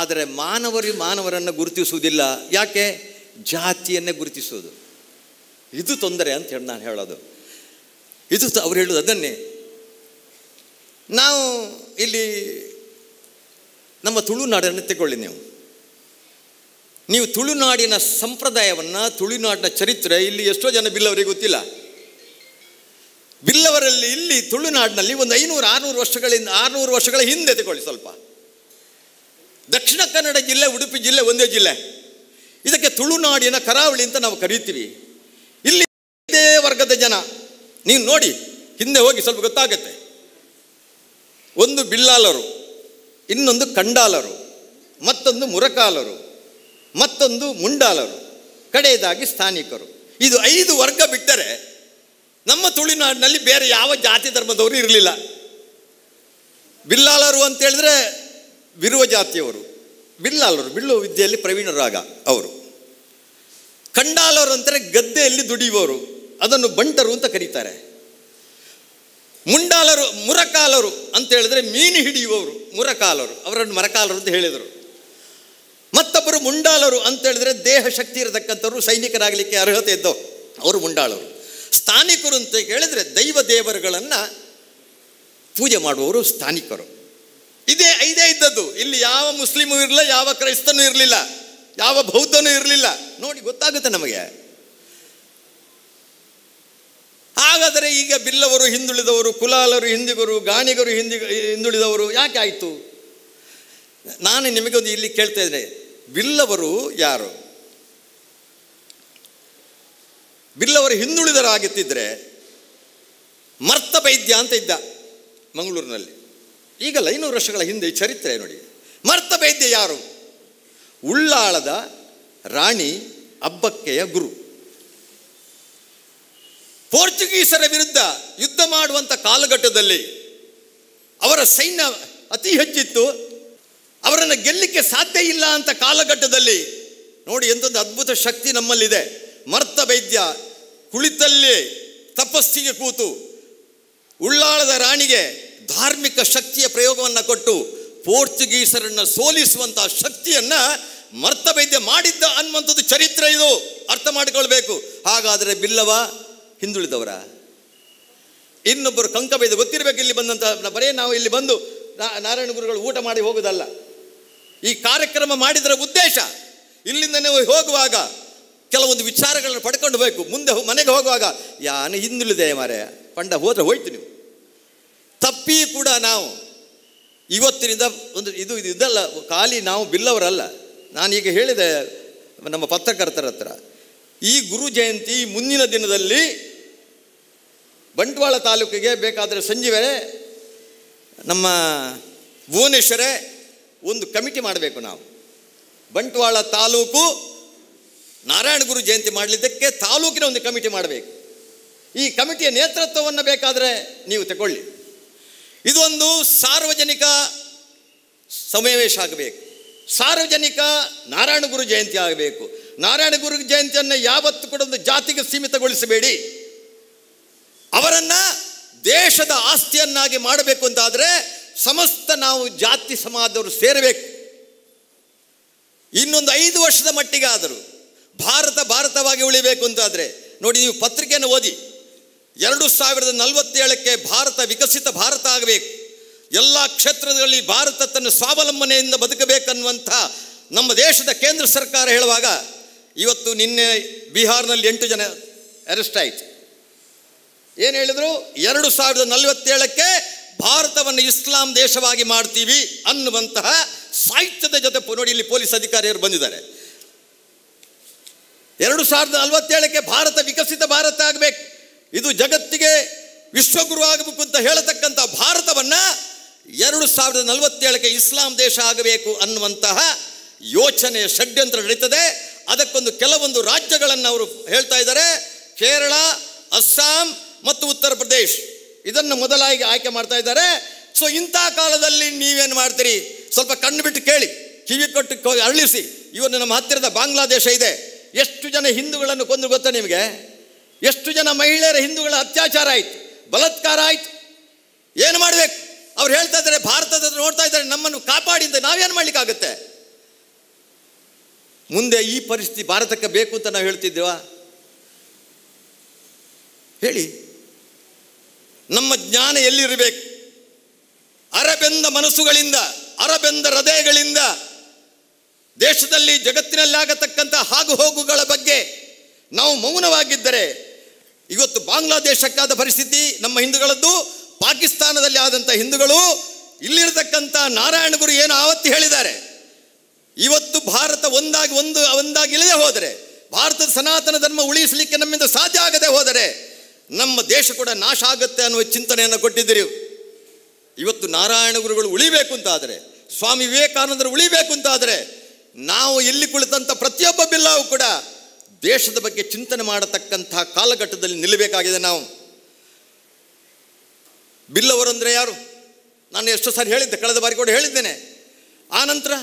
ಆದರೆ ಮಾನವರು ಮಾನವರನ್ನು ಗುರುತಿಸುವುದಿಲ್ಲ ಯಾಕೆ ಜಾತಿಯನ್ನೇ ಗುರುತಿಸುವುದು ಇದು ತೊಂದರೆ ಅಂತ ಹೇಳಿ ನಾನು ಹೇಳೋದು ಇದು ಅವ್ರು ಹೇಳೋದು ಅದನ್ನೇ ನಾವು ಇಲ್ಲಿ ನಮ್ಮ ತುಳುನಾಡನ್ನು ತೆಗೊಳ್ಳಿ ನೀವು ನೀವು ತುಳುನಾಡಿನ ಸಂಪ್ರದಾಯವನ್ನು ತುಳುನಾಡಿನ ಚರಿತ್ರೆ ಇಲ್ಲಿ ಎಷ್ಟೋ ಜನ ಬಿಲ್ಲವರಿಗೆ ಗೊತ್ತಿಲ್ಲ ಬಿಲ್ಲವರಲ್ಲಿ ಇಲ್ಲಿ ತುಳುನಾಡಿನಲ್ಲಿ ಒಂದು ಐನೂರು ಆರುನೂರು ವರ್ಷಗಳಿಂದ ಆರುನೂರು ವರ್ಷಗಳ ಹಿಂದೆ ತಗೊಳ್ಳಿ ಸ್ವಲ್ಪ ದಕ್ಷಿಣ ಕನ್ನಡ ಜಿಲ್ಲೆ ಉಡುಪಿ ಜಿಲ್ಲೆ ಒಂದೇ ಜಿಲ್ಲೆ ಇದಕ್ಕೆ ತುಳುನಾಡಿನ ಕರಾವಳಿ ಅಂತ ನಾವು ಕರೀತೀವಿ ಇದೇ ವರ್ಗದ ಜನ ನೀವು ನೋಡಿ ಹಿಂದೆ ಹೋಗಿ ಸ್ವಲ್ಪ ಗೊತ್ತಾಗತ್ತೆ ಒಂದು ಬಿಲ್ಲಾಲರು ಇನ್ನೊಂದು ಕಂಡಾಲರು ಮತ್ತೊಂದು ಮುರಕಾಲರು ಮತ್ತೊಂದು ಮುಂಡಾಲರು ಕಡೆಯದಾಗಿ ಸ್ಥಾನಿಕರು ಇದು ಐದು ವರ್ಗ ಬಿಟ್ಟರೆ ನಮ್ಮ ತುಳುನಾಡಿನಲ್ಲಿ ಬೇರೆ ಯಾವ ಜಾತಿ ಧರ್ಮದವರು ಇರಲಿಲ್ಲ ಬಿಲ್ಲಾಲರು ಅಂತೇಳಿದ್ರೆ ಬಿರುವ ಜಾತಿಯವರು ಬಿಲ್ಲಾಲರು ಬಿಲ್ಲು ವಿದ್ಯೆಯಲ್ಲಿ ಪ್ರವೀಣರಾಗ ಅವರು ಕಂಡಾಲರು ಅಂತಾರೆ ಗದ್ದೆಯಲ್ಲಿ ದುಡಿಯುವವರು ಅದನ್ನು ಬಂಟರು ಅಂತ ಕರೀತಾರೆ ಮುಂಡಾಲರು ಮುರಕಾಲರು ಅಂತ ಹೇಳಿದ್ರೆ ಮೀನು ಹಿಡಿಯುವವರು ಮುರಕಾಲರು ಅವರನ್ನು ಮರಕಾಲರು ಅಂತ ಹೇಳಿದರು ಮತ್ತೊಬ್ಬರು ಮುಂಡಾಲರು ಅಂತ ಹೇಳಿದ್ರೆ ದೇಹ ಶಕ್ತಿ ಇರತಕ್ಕಂಥವ್ರು ಸೈನಿಕರಾಗಲಿಕ್ಕೆ ಅರ್ಹತೆ ಇದ್ದವು ಅವರು ಮುಂಡಾಳರು ಸ್ಥಾನಿಕರು ಅಂತ ಹೇಳಿದ್ರೆ ದೈವ ದೇವರುಗಳನ್ನು ಪೂಜೆ ಮಾಡುವವರು ಸ್ಥಾನಿಕರು ಇದೇ ಇದೇ ಇದ್ದದ್ದು ಇಲ್ಲಿ ಯಾವ ಮುಸ್ಲಿಮು ಇರಲಿಲ್ಲ ಯಾವ ಕ್ರೈಸ್ತನೂ ಇರಲಿಲ್ಲ ಯಾವ ಬೌದ್ಧನೂ ಇರಲಿಲ್ಲ ನೋಡಿ ಗೊತ್ತಾಗುತ್ತೆ ನಮಗೆ ಹಾಗಾದರೆ ಈಗ ಬಿಲ್ಲವರು ಹಿಂದುಳಿದವರು ಕುಲಾಲರು ಹಿಂದಿಗರು ಗಾಣಿಗರು ಹಿಂದಿ ಹಿಂದುಳಿದವರು ಯಾಕೆ ಆಯಿತು ನಾನು ನಿಮಗೊಂದು ಇಲ್ಲಿ ಕೇಳ್ತಾ ಇದ್ದೇನೆ ಬಿಲ್ಲವರು ಯಾರು ಬಿಲ್ಲವರು ಹಿಂದುಳಿದರಾಗುತ್ತಿದ್ದರೆ ಮರ್ತ ವೈದ್ಯ ಅಂತ ಇದ್ದ ಮಂಗಳೂರಿನಲ್ಲಿ ಈಗ ಐನೂರು ವರ್ಷಗಳ ಹಿಂದೆ ಚರಿತ್ರೆ ನೋಡಿ ಮರ್ತ ಯಾರು ಉಳ್ಳಾಳದ ರಾಣಿ ಅಬ್ಬಕ್ಕೆಯ ಗುರು ಪೋರ್ಚುಗೀಸರ ವಿರುದ್ಧ ಯುದ್ಧ ಮಾಡುವಂಥ ಕಾಲಘಟ್ಟದಲ್ಲಿ ಅವರ ಸೈನ್ಯ ಅತಿ ಹೆಚ್ಚಿತ್ತು ಅವರನ್ನು ಗೆಲ್ಲಕ್ಕೆ ಸಾಧ್ಯ ಇಲ್ಲ ಅಂತ ಕಾಲಘಟ್ಟದಲ್ಲಿ ನೋಡಿ ಎಂತೊಂದು ಅದ್ಭುತ ಶಕ್ತಿ ನಮ್ಮಲ್ಲಿದೆ ಮರ್ತ ವೈದ್ಯ ಕುಳಿತಲ್ಲಿ ತಪಸ್ಸಿಗೆ ಕೂತು ಉಳ್ಳಾಳದ ರಾಣಿಗೆ ಧಾರ್ಮಿಕ ಶಕ್ತಿಯ ಪ್ರಯೋಗವನ್ನು ಕೊಟ್ಟು ಪೋರ್ಚುಗೀಸರನ್ನು ಸೋಲಿಸುವಂಥ ಶಕ್ತಿಯನ್ನು ಮರ್ತ ವೈದ್ಯ ಮಾಡಿದ್ದ ಅನ್ನುವಂಥದ್ದು ಚರಿತ್ರೆ ಇದು ಅರ್ಥ ಮಾಡಿಕೊಳ್ಬೇಕು ಹಾಗಾದರೆ ಬಿಲ್ಲವ ಹಿಂದುಳಿದವರ ಇನ್ನೊಬ್ಬರು ಬೈದು ಗೊತ್ತಿರಬೇಕು ಇಲ್ಲಿ ಬಂದಂತ ಬರೇ ನಾವು ಇಲ್ಲಿ ಬಂದು ನಾರಾಯಣ ಗುರುಗಳು ಊಟ ಮಾಡಿ ಹೋಗುದಲ್ಲ ಈ ಕಾರ್ಯಕ್ರಮ ಮಾಡಿದರ ಉದ್ದೇಶ ಇಲ್ಲಿಂದ ನೀವು ಹೋಗುವಾಗ ಕೆಲವೊಂದು ವಿಚಾರಗಳನ್ನು ಪಡ್ಕೊಂಡು ಬೇಕು ಮುಂದೆ ಮನೆಗೆ ಹೋಗುವಾಗ ಯಾನು ಹಿಂದುಳಿದೆ ಮಾರೆ ಪಂಡ ಹೋದರೆ ಹೋಯ್ತು ನೀವು ತಪ್ಪಿ ಕೂಡ ನಾವು ಇವತ್ತಿನಿಂದ ಒಂದು ಇದು ಇದಲ್ಲ ಖಾಲಿ ನಾವು ಬಿಲ್ಲವರಲ್ಲ ನಾನೀಗ ಹೇಳಿದೆ ನಮ್ಮ ಪತ್ರಕರ್ತರ ಹತ್ರ ಈ ಗುರು ಜಯಂತಿ ಮುಂದಿನ ದಿನದಲ್ಲಿ ಬಂಟ್ವಾಳ ತಾಲೂಕಿಗೆ ಬೇಕಾದರೆ ಸಂಜೀವೆ ನಮ್ಮ ಭುವನೇಶ್ವರೇ ಒಂದು ಕಮಿಟಿ ಮಾಡಬೇಕು ನಾವು ಬಂಟ್ವಾಳ ತಾಲೂಕು ನಾರಾಯಣಗುರು ಜಯಂತಿ ಮಾಡಲಿದ್ದಕ್ಕೆ ತಾಲೂಕಿನ ಒಂದು ಕಮಿಟಿ ಮಾಡಬೇಕು ಈ ಕಮಿಟಿಯ ನೇತೃತ್ವವನ್ನು ಬೇಕಾದರೆ ನೀವು ತಗೊಳ್ಳಿ ಇದೊಂದು ಸಾರ್ವಜನಿಕ ಸಮಾವೇಶ ಆಗಬೇಕು ಸಾರ್ವಜನಿಕ ನಾರಾಯಣಗುರು ಜಯಂತಿ ಆಗಬೇಕು ನಾರಾಯಣಗುರು ಜಯಂತಿಯನ್ನು ಯಾವತ್ತೂ ಕೂಡ ಒಂದು ಜಾತಿಗೆ ಸೀಮಿತಗೊಳಿಸಬೇಡಿ ಅವರನ್ನ ದೇಶದ ಆಸ್ತಿಯನ್ನಾಗಿ ಮಾಡಬೇಕು ಅಂತಾದರೆ ಸಮಸ್ತ ನಾವು ಜಾತಿ ಸಮಾಜದವರು ಸೇರಬೇಕು ಇನ್ನೊಂದು ಐದು ವರ್ಷದ ಮಟ್ಟಿಗಾದರೂ ಭಾರತ ಭಾರತವಾಗಿ ಉಳಿಬೇಕು ಅಂತಾದರೆ ನೋಡಿ ನೀವು ಪತ್ರಿಕೆಯನ್ನು ಓದಿ ಎರಡು ಸಾವಿರದ ನಲವತ್ತೇಳಕ್ಕೆ ಭಾರತ ವಿಕಸಿತ ಭಾರತ ಆಗಬೇಕು ಎಲ್ಲ ಕ್ಷೇತ್ರದಲ್ಲಿ ಭಾರತ ತನ್ನ ಸ್ವಾವಲಂಬನೆಯಿಂದ ಬದುಕಬೇಕನ್ನುವಂಥ ನಮ್ಮ ದೇಶದ ಕೇಂದ್ರ ಸರ್ಕಾರ ಹೇಳುವಾಗ ಇವತ್ತು ನಿನ್ನೆ ಬಿಹಾರ್ನಲ್ಲಿ ಎಂಟು ಜನ ಅರೆಸ್ಟ್ ಆಯಿತು ಏನು ಹೇಳಿದರು ಎರಡು ಸಾವಿರದ ನಲವತ್ತೇಳಕ್ಕೆ ಭಾರತವನ್ನು ಇಸ್ಲಾಂ ದೇಶವಾಗಿ ಮಾಡ್ತೀವಿ ಅನ್ನುವಂತಹ ಸಾಹಿತ್ಯದ ಜೊತೆ ನೋಡಿ ಇಲ್ಲಿ ಪೊಲೀಸ್ ಅಧಿಕಾರಿಯರು ಬಂದಿದ್ದಾರೆ ಎರಡು ಸಾವಿರದ ನಲವತ್ತೇಳಕ್ಕೆ ಭಾರತ ವಿಕಸಿತ ಭಾರತ ಆಗಬೇಕು ಇದು ಜಗತ್ತಿಗೆ ವಿಶ್ವಗುರು ಆಗಬೇಕು ಅಂತ ಹೇಳತಕ್ಕಂಥ ಭಾರತವನ್ನು ಎರಡು ಸಾವಿರದ ನಲವತ್ತೇಳಕ್ಕೆ ಇಸ್ಲಾಂ ದೇಶ ಆಗಬೇಕು ಅನ್ನುವಂತಹ ಯೋಚನೆ ಷಡ್ಯಂತ್ರ ನಡೀತದೆ ಅದಕ್ಕೊಂದು ಕೆಲವೊಂದು ರಾಜ್ಯಗಳನ್ನು ಅವರು ಹೇಳ್ತಾ ಇದ್ದಾರೆ ಕೇರಳ ಅಸ್ಸಾಂ ಮತ್ತು ಉತ್ತರ ಪ್ರದೇಶ್ ಇದನ್ನು ಮೊದಲಾಗಿ ಆಯ್ಕೆ ಮಾಡ್ತಾ ಇದ್ದಾರೆ ಸೊ ಇಂಥ ಕಾಲದಲ್ಲಿ ನೀವೇನು ಮಾಡ್ತೀರಿ ಸ್ವಲ್ಪ ಕಣ್ಣು ಬಿಟ್ಟು ಕೇಳಿ ಕಿವಿ ಕೊಟ್ಟು ಅರಳಿಸಿ ಇವನು ನಮ್ಮ ಹತ್ತಿರದ ಬಾಂಗ್ಲಾದೇಶ ಇದೆ ಎಷ್ಟು ಜನ ಹಿಂದೂಗಳನ್ನು ಕೊಂದು ಗೊತ್ತಾ ನಿಮಗೆ ಎಷ್ಟು ಜನ ಮಹಿಳೆಯರ ಹಿಂದೂಗಳ ಅತ್ಯಾಚಾರ ಆಯಿತು ಬಲತ್ಕಾರ ಆಯಿತು ಏನು ಮಾಡಬೇಕು ಅವ್ರು ಹೇಳ್ತಾ ಇದ್ದಾರೆ ಭಾರತದ ನೋಡ್ತಾ ಇದ್ದಾರೆ ನಮ್ಮನ್ನು ಕಾಪಾಡಿಂದ ನಾವೇನು ಮಾಡಲಿಕ್ಕಾಗುತ್ತೆ ಮುಂದೆ ಈ ಪರಿಸ್ಥಿತಿ ಭಾರತಕ್ಕೆ ಬೇಕು ಅಂತ ನಾವು ಹೇಳ್ತಿದ್ದೇವಾ ಹೇಳಿ ನಮ್ಮ ಜ್ಞಾನ ಎಲ್ಲಿರಬೇಕು ಅರಬೆಂದ ಮನಸ್ಸುಗಳಿಂದ ಅರಬೆಂದ ಹೃದಯಗಳಿಂದ ದೇಶದಲ್ಲಿ ಜಗತ್ತಿನಲ್ಲಾಗತಕ್ಕಂಥ ಹಾಗು ಹೋಗುಗಳ ಬಗ್ಗೆ ನಾವು ಮೌನವಾಗಿದ್ದರೆ ಇವತ್ತು ಬಾಂಗ್ಲಾದೇಶಕ್ಕಾದ ಪರಿಸ್ಥಿತಿ ನಮ್ಮ ಹಿಂದೂಗಳದ್ದು ಪಾಕಿಸ್ತಾನದಲ್ಲಿ ಆದಂಥ ಹಿಂದೂಗಳು ಇಲ್ಲಿರತಕ್ಕಂಥ ಗುರು ಏನು ಆವತ್ತಿ ಹೇಳಿದ್ದಾರೆ ಇವತ್ತು ಭಾರತ ಒಂದಾಗಿ ಒಂದು ಒಂದಾಗಿ ಇಳಿದೇ ಹೋದರೆ ಭಾರತದ ಸನಾತನ ಧರ್ಮ ಉಳಿಸಲಿಕ್ಕೆ ನಮ್ಮಿಂದ ಸಾಧ್ಯ ಆಗದೆ ಹೋದರೆ ನಮ್ಮ ದೇಶ ಕೂಡ ನಾಶ ಆಗುತ್ತೆ ಅನ್ನುವ ಚಿಂತನೆಯನ್ನು ಕೊಟ್ಟಿದ್ದೀರಿ ಇವತ್ತು ನಾರಾಯಣ ಗುರುಗಳು ಉಳಿಬೇಕು ಅಂತಾದರೆ ಸ್ವಾಮಿ ವಿವೇಕಾನಂದರು ಉಳಿಬೇಕು ಅಂತಾದರೆ ನಾವು ಇಲ್ಲಿ ಕುಳಿತಂಥ ಪ್ರತಿಯೊಬ್ಬ ಬಿಲ್ಲಾವು ಕೂಡ ದೇಶದ ಬಗ್ಗೆ ಚಿಂತನೆ ಮಾಡತಕ್ಕಂಥ ಕಾಲಘಟ್ಟದಲ್ಲಿ ನಿಲ್ಲಬೇಕಾಗಿದೆ ನಾವು ಬಿಲ್ಲವರಂದರೆ ಯಾರು ನಾನು ಎಷ್ಟೋ ಸಾರಿ ಹೇಳಿದ್ದೆ ಕಳೆದ ಬಾರಿ ಕೂಡ ಹೇಳಿದ್ದೇನೆ ಆನಂತರ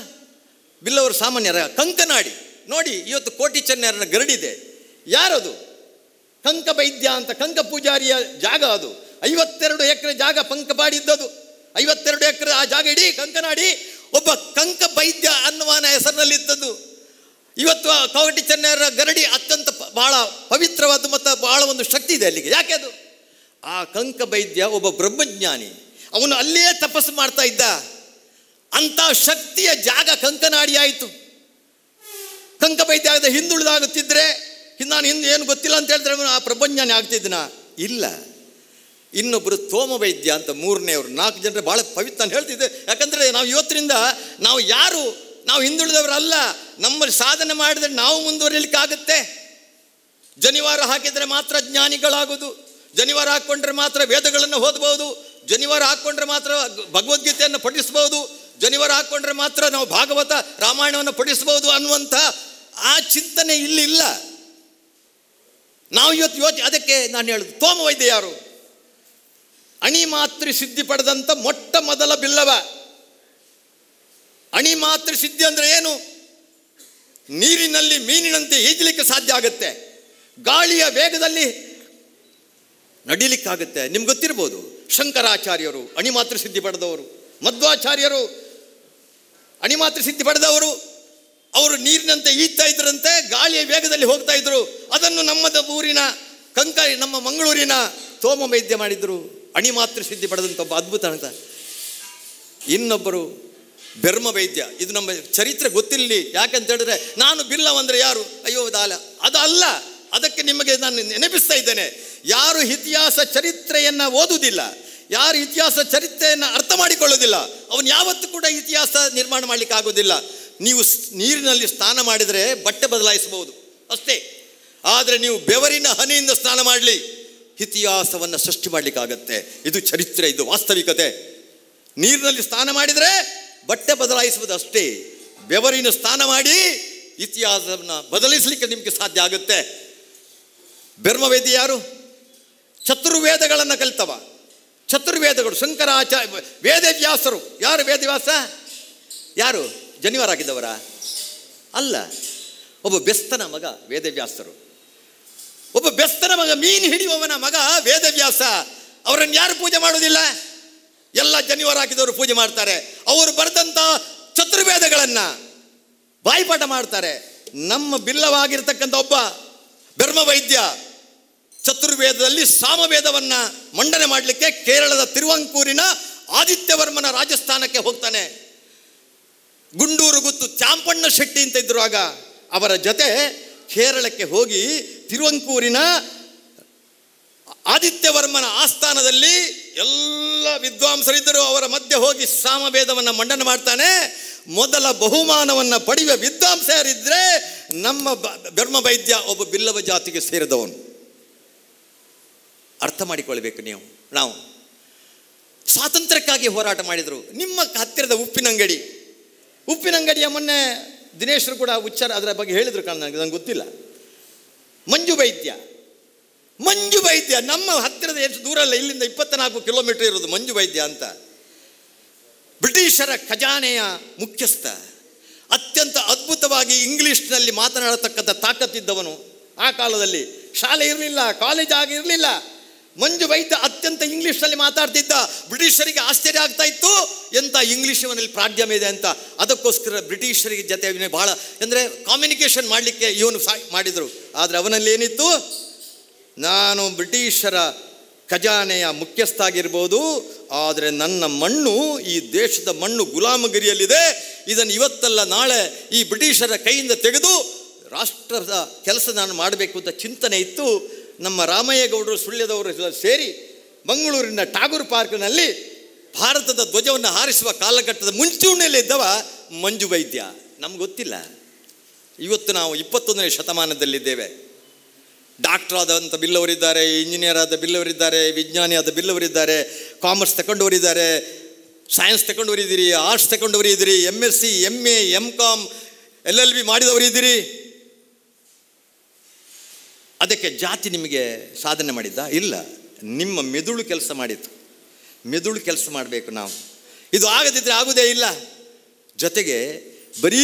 ಬಿಲ್ಲವರು ಸಾಮಾನ್ಯರ ಕಂಕನಾಡಿ ನೋಡಿ ಇವತ್ತು ಕೋಟಿ ಚೆನ್ನರನ್ನ ಗರಡಿದೆ ಯಾರದು ಕಂಕ ವೈದ್ಯ ಅಂತ ಕಂಕ ಪೂಜಾರಿಯ ಜಾಗ ಅದು ಐವತ್ತೆರಡು ಎಕರೆ ಜಾಗ ಪಂಕ ಬಾಡಿದ್ದದು ಐವತ್ತೆರಡು ಎಕರೆ ಆ ಜಾಗ ಇಡೀ ಕಂಕನಾಡಿ ಒಬ್ಬ ಕಂಕ ವೈದ್ಯ ಅನ್ನುವನ ಹೆಸರಿನಲ್ಲಿದ್ದದ್ದು ಇವತ್ತು ಕಾವಟಿ ಚೆನ್ನರ ಗರಡಿ ಅತ್ಯಂತ ಬಹಳ ಪವಿತ್ರವಾದ ಮತ್ತು ಬಹಳ ಒಂದು ಶಕ್ತಿ ಇದೆ ಅಲ್ಲಿಗೆ ಯಾಕೆ ಅದು ಆ ಕಂಕ ವೈದ್ಯ ಒಬ್ಬ ಬ್ರಹ್ಮಜ್ಞಾನಿ ಅವನು ಅಲ್ಲೇ ತಪಸ್ಸು ಮಾಡ್ತಾ ಇದ್ದ ಅಂಥ ಶಕ್ತಿಯ ಜಾಗ ಕಂಕನಾಡಿ ಆಯಿತು ಕಂಕ ವೈದ್ಯ ಆಗದೆ ಹಿಂದುಳಿದಾಗುತ್ತಿದ್ದರೆ ನಾನು ಹಿಂದೆ ಏನು ಗೊತ್ತಿಲ್ಲ ಅಂತ ಹೇಳಿದ್ರೆ ಆ ಪ್ರಪಂಚನೇ ಆಗ್ತಿದ್ದನಾ ಇಲ್ಲ ಇನ್ನೊಬ್ಬರು ತೋಮ ವೈದ್ಯ ಅಂತ ಅವರು ನಾಲ್ಕು ಜನರು ಭಾಳ ಪವಿತ್ರ ಅಂತ ಹೇಳ್ತಿದ್ದೆ ಯಾಕಂದರೆ ನಾವು ಇವತ್ತರಿಂದ ನಾವು ಯಾರು ನಾವು ಹಿಂದುಳಿದವರಲ್ಲ ನಮ್ಮಲ್ಲಿ ಸಾಧನೆ ಮಾಡಿದ್ರೆ ನಾವು ಆಗುತ್ತೆ ಜನಿವಾರ ಹಾಕಿದರೆ ಮಾತ್ರ ಜ್ಞಾನಿಗಳಾಗೋದು ಜನಿವಾರ ಹಾಕ್ಕೊಂಡ್ರೆ ಮಾತ್ರ ವೇದಗಳನ್ನು ಓದ್ಬೋದು ಜನಿವಾರ ಹಾಕ್ಕೊಂಡ್ರೆ ಮಾತ್ರ ಭಗವದ್ಗೀತೆಯನ್ನು ಪಠಿಸ್ಬೋದು ಜನಿವಾರ ಹಾಕ್ಕೊಂಡ್ರೆ ಮಾತ್ರ ನಾವು ಭಾಗವತ ರಾಮಾಯಣವನ್ನು ಪಠಿಸ್ಬೋದು ಅನ್ನುವಂಥ ಆ ಚಿಂತನೆ ಇಲ್ಲಿಲ್ಲ ನಾವು ಇವತ್ತು ಯೋಚನೆ ಅದಕ್ಕೆ ನಾನು ಹೇಳುದು ತೋಮ ವೈದ್ಯ ಯಾರು ಅಣಿ ಮಾತೃ ಸಿದ್ಧಿ ಪಡೆದಂಥ ಮೊಟ್ಟ ಮೊದಲ ಬಿಲ್ಲವ ಅಣಿ ಮಾತೃ ಸಿದ್ಧಿ ಅಂದರೆ ಏನು ನೀರಿನಲ್ಲಿ ಮೀನಿನಂತೆ ಈಜಲಿಕ್ಕೆ ಸಾಧ್ಯ ಆಗುತ್ತೆ ಗಾಳಿಯ ವೇಗದಲ್ಲಿ ನಡಿಲಿಕ್ಕಾಗುತ್ತೆ ನಿಮ್ಗೆ ಗೊತ್ತಿರ್ಬೋದು ಶಂಕರಾಚಾರ್ಯರು ಅಣಿಮಾತೃ ಸಿದ್ಧಿ ಪಡೆದವರು ಮಧ್ವಾಚಾರ್ಯರು ಅಣಿಮಾತೃ ಸಿದ್ಧಿ ಪಡೆದವರು ಅವರು ನೀರಿನಂತೆ ಈಜ್ತಾ ಇದ್ರಂತೆ ಗಾಳಿಯ ವೇಗದಲ್ಲಿ ಹೋಗ್ತಾ ಇದ್ರು ಅದನ್ನು ನಮ್ಮದ ಊರಿನ ಕಂಕ ನಮ್ಮ ಮಂಗಳೂರಿನ ತೋಮ ವೈದ್ಯ ಮಾಡಿದ್ರು ಮಾತ್ರ ಸಿದ್ಧಿ ಪಡೆದಂಥ ಒಬ್ಬ ಅದ್ಭುತ ಅಂತ ಇನ್ನೊಬ್ಬರು ಬೆರ್ಮ ವೈದ್ಯ ಇದು ನಮ್ಮ ಚರಿತ್ರೆ ಗೊತ್ತಿರಲಿ ಯಾಕಂತ ಹೇಳಿದ್ರೆ ನಾನು ಬಿಲ್ಲವಂದ್ರೆ ಯಾರು ಅಯ್ಯೋ ದಾಲ ಅದು ಅಲ್ಲ ಅದಕ್ಕೆ ನಿಮಗೆ ನಾನು ನೆನಪಿಸ್ತಾ ಇದ್ದೇನೆ ಯಾರು ಇತಿಹಾಸ ಚರಿತ್ರೆಯನ್ನು ಓದುವುದಿಲ್ಲ ಯಾರು ಇತಿಹಾಸ ಚರಿತ್ರೆಯನ್ನು ಅರ್ಥ ಮಾಡಿಕೊಳ್ಳೋದಿಲ್ಲ ಅವನು ಯಾವತ್ತೂ ಕೂಡ ಇತಿಹಾಸ ನಿರ್ಮಾಣ ಮಾಡಲಿಕ್ಕೆ ಆಗೋದಿಲ್ಲ ನೀವು ನೀರಿನಲ್ಲಿ ಸ್ನಾನ ಮಾಡಿದರೆ ಬಟ್ಟೆ ಬದಲಾಯಿಸಬಹುದು ಅಷ್ಟೇ ಆದರೆ ನೀವು ಬೆವರಿನ ಹನಿಯಿಂದ ಸ್ನಾನ ಮಾಡಲಿ ಇತಿಹಾಸವನ್ನು ಸೃಷ್ಟಿ ಮಾಡಲಿಕ್ಕಾಗತ್ತೆ ಇದು ಚರಿತ್ರೆ ಇದು ವಾಸ್ತವಿಕತೆ ನೀರಿನಲ್ಲಿ ಸ್ನಾನ ಮಾಡಿದರೆ ಬಟ್ಟೆ ಬದಲಾಯಿಸುವುದು ಅಷ್ಟೇ ಬೆವರಿನ ಸ್ನಾನ ಮಾಡಿ ಇತಿಹಾಸವನ್ನು ಬದಲಿಸಲಿಕ್ಕೆ ನಿಮಗೆ ಸಾಧ್ಯ ಆಗುತ್ತೆ ಬೆರ್ಮವೇದಿ ಯಾರು ಚತುರ್ವೇದಗಳನ್ನು ಕಲಿತವ ಚತುರ್ವೇದಗಳು ಶಂಕರಾಚಾರ್ಯ ವೇದವ್ಯಾಸರು ಯಾರು ವೇದವ್ಯಾಸ ಯಾರು ಜನಿವಾರ ಅಲ್ಲ ಒಬ್ಬ ಬೆಸ್ತನ ಮಗ ವೇದವ್ಯಾಸರು ಒಬ್ಬ ಬೆಸ್ತನ ಮಗ ಮೀನು ಹಿಡಿಯುವವನ ಮಗ ವೇದವ್ಯಾಸ ಅವರನ್ನು ಯಾರು ಪೂಜೆ ಮಾಡುವುದಿಲ್ಲ ಎಲ್ಲ ಜನಿವಾರ ಹಾಕಿದವರು ಪೂಜೆ ಮಾಡ್ತಾರೆ ಅವರು ಬರೆದಂಥ ಚತುರ್ವೇದಗಳನ್ನು ಬಾಯಿಪಾಠ ಮಾಡ್ತಾರೆ ನಮ್ಮ ಬಿಲ್ಲವಾಗಿರ್ತಕ್ಕಂಥ ಒಬ್ಬ ಧರ್ಮ ವೈದ್ಯ ಚತುರ್ವೇದದಲ್ಲಿ ಸಾಮವೇದವನ್ನು ಮಂಡನೆ ಮಾಡಲಿಕ್ಕೆ ಕೇರಳದ ತಿರುವಂಕೂರಿನ ಆದಿತ್ಯವರ್ಮನ ರಾಜಸ್ಥಾನಕ್ಕೆ ಹೋಗ್ತಾನೆ ಗುಂಡೂರು ಗುತ್ತು ಚಾಂಪಣ್ಣ ಶೆಟ್ಟಿ ಅಂತ ಇದ್ರು ಆಗ ಅವರ ಜೊತೆ ಕೇರಳಕ್ಕೆ ಹೋಗಿ ತಿರುವಂಕೂರಿನ ಆದಿತ್ಯವರ್ಮನ ಆಸ್ಥಾನದಲ್ಲಿ ಎಲ್ಲ ವಿದ್ವಾಂಸರಿದ್ದರೂ ಅವರ ಮಧ್ಯೆ ಹೋಗಿ ಸಾಮಭೇದವನ್ನು ಮಂಡನೆ ಮಾಡ್ತಾನೆ ಮೊದಲ ಬಹುಮಾನವನ್ನು ಪಡೆಯುವ ವಿದ್ವಾಂಸ ಯಾರಿದ್ದರೆ ನಮ್ಮ ಧರ್ಮ ವೈದ್ಯ ಒಬ್ಬ ಬಿಲ್ಲವ ಜಾತಿಗೆ ಸೇರಿದವನು ಅರ್ಥ ಮಾಡಿಕೊಳ್ಬೇಕು ನೀವು ನಾವು ಸ್ವಾತಂತ್ರ್ಯಕ್ಕಾಗಿ ಹೋರಾಟ ಮಾಡಿದರು ನಿಮ್ಮ ಹತ್ತಿರದ ಉಪ್ಪಿನಂಗಡಿ ಉಪ್ಪಿನಂಗಡಿಯ ಮೊನ್ನೆ ದಿನೇಶ್ರು ಕೂಡ ಉಚ್ಚಾರ ಅದರ ಬಗ್ಗೆ ಹೇಳಿದ್ರು ಕಾರಣ ನನಗೆ ನಂಗೆ ಗೊತ್ತಿಲ್ಲ ಮಂಜು ವೈದ್ಯ ಮಂಜು ವೈದ್ಯ ನಮ್ಮ ಹತ್ತಿರದ ಎಷ್ಟು ದೂರ ಅಲ್ಲ ಇಲ್ಲಿಂದ ಇಪ್ಪತ್ನಾಲ್ಕು ಕಿಲೋಮೀಟರ್ ಇರೋದು ಮಂಜು ವೈದ್ಯ ಅಂತ ಬ್ರಿಟಿಷರ ಖಜಾನೆಯ ಮುಖ್ಯಸ್ಥ ಅತ್ಯಂತ ಅದ್ಭುತವಾಗಿ ಇಂಗ್ಲೀಷ್ನಲ್ಲಿ ಮಾತನಾಡತಕ್ಕಂಥ ತಾಕತ್ತಿದ್ದವನು ಆ ಕಾಲದಲ್ಲಿ ಶಾಲೆ ಇರಲಿಲ್ಲ ಕಾಲೇಜ್ ಆಗಿರಲಿಲ್ಲ ಮಂಜು ವೈದ್ಯ ಅತ್ಯಂತ ಇಂಗ್ಲೀಷ್ನಲ್ಲಿ ಮಾತಾಡ್ತಿದ್ದ ಬ್ರಿಟಿಷರಿಗೆ ಆಶ್ಚರ್ಯ ಆಗ್ತಾ ಇತ್ತು ಎಂಥ ಇಂಗ್ಲೀಷ್ ಇವನಲ್ಲಿ ಇದೆ ಅಂತ ಅದಕ್ಕೋಸ್ಕರ ಬ್ರಿಟಿಷರಿಗೆ ಜೊತೆ ಇವನೇ ಭಾಳ ಅಂದರೆ ಕಾಮ್ಯುನಿಕೇಷನ್ ಮಾಡಲಿಕ್ಕೆ ಇವನು ಸಾಯ್ ಮಾಡಿದರು ಆದರೆ ಅವನಲ್ಲಿ ಏನಿತ್ತು ನಾನು ಬ್ರಿಟಿಷರ ಖಜಾನೆಯ ಆಗಿರ್ಬೋದು ಆದರೆ ನನ್ನ ಮಣ್ಣು ಈ ದೇಶದ ಮಣ್ಣು ಗುಲಾಮಗಿರಿಯಲ್ಲಿದೆ ಇದನ್ನು ಇವತ್ತಲ್ಲ ನಾಳೆ ಈ ಬ್ರಿಟಿಷರ ಕೈಯಿಂದ ತೆಗೆದು ರಾಷ್ಟ್ರದ ಕೆಲಸ ನಾನು ಮಾಡಬೇಕು ಅಂತ ಚಿಂತನೆ ಇತ್ತು ನಮ್ಮ ರಾಮಯ್ಯಗೌಡರು ಸುಳ್ಯದವರು ಸೇರಿ ಮಂಗಳೂರಿನ ಟಾಗೂರ್ ಪಾರ್ಕ್ನಲ್ಲಿ ಭಾರತದ ಧ್ವಜವನ್ನು ಹಾರಿಸುವ ಕಾಲಘಟ್ಟದ ಇದ್ದವ ಮಂಜು ವೈದ್ಯ ನಮ್ಗೆ ಗೊತ್ತಿಲ್ಲ ಇವತ್ತು ನಾವು ಇಪ್ಪತ್ತೊಂದನೇ ಶತಮಾನದಲ್ಲಿದ್ದೇವೆ ಡಾಕ್ಟರ್ ಆದಂಥ ಬಿಲ್ಲವರಿದ್ದಾರೆ ಇಂಜಿನಿಯರ್ ಆದ ಬಿಲ್ಲವರಿದ್ದಾರೆ ವಿಜ್ಞಾನಿ ಆದ ಬಿಲ್ಲವರಿದ್ದಾರೆ ಕಾಮರ್ಸ್ ತಗೊಂಡವರಿದ್ದಾರೆ ಸೈನ್ಸ್ ತಗೊಂಡವರಿದ್ದೀರಿ ಆರ್ಟ್ಸ್ ತಗೊಂಡವರಿದ್ದೀರಿ M S C M A M com L L B ಮಾಡಿದವರಿದ್ದೀರಿ ಅದಕ್ಕೆ ಜಾತಿ ನಿಮಗೆ ಸಾಧನೆ ಮಾಡಿದ್ದ ಇಲ್ಲ ನಿಮ್ಮ ಮೆದುಳು ಕೆಲಸ ಮಾಡಿತ್ತು ಮೆದುಳು ಕೆಲಸ ಮಾಡಬೇಕು ನಾವು ಇದು ಆಗದಿದ್ದರೆ ಆಗೋದೇ ಇಲ್ಲ ಜೊತೆಗೆ ಬರೀ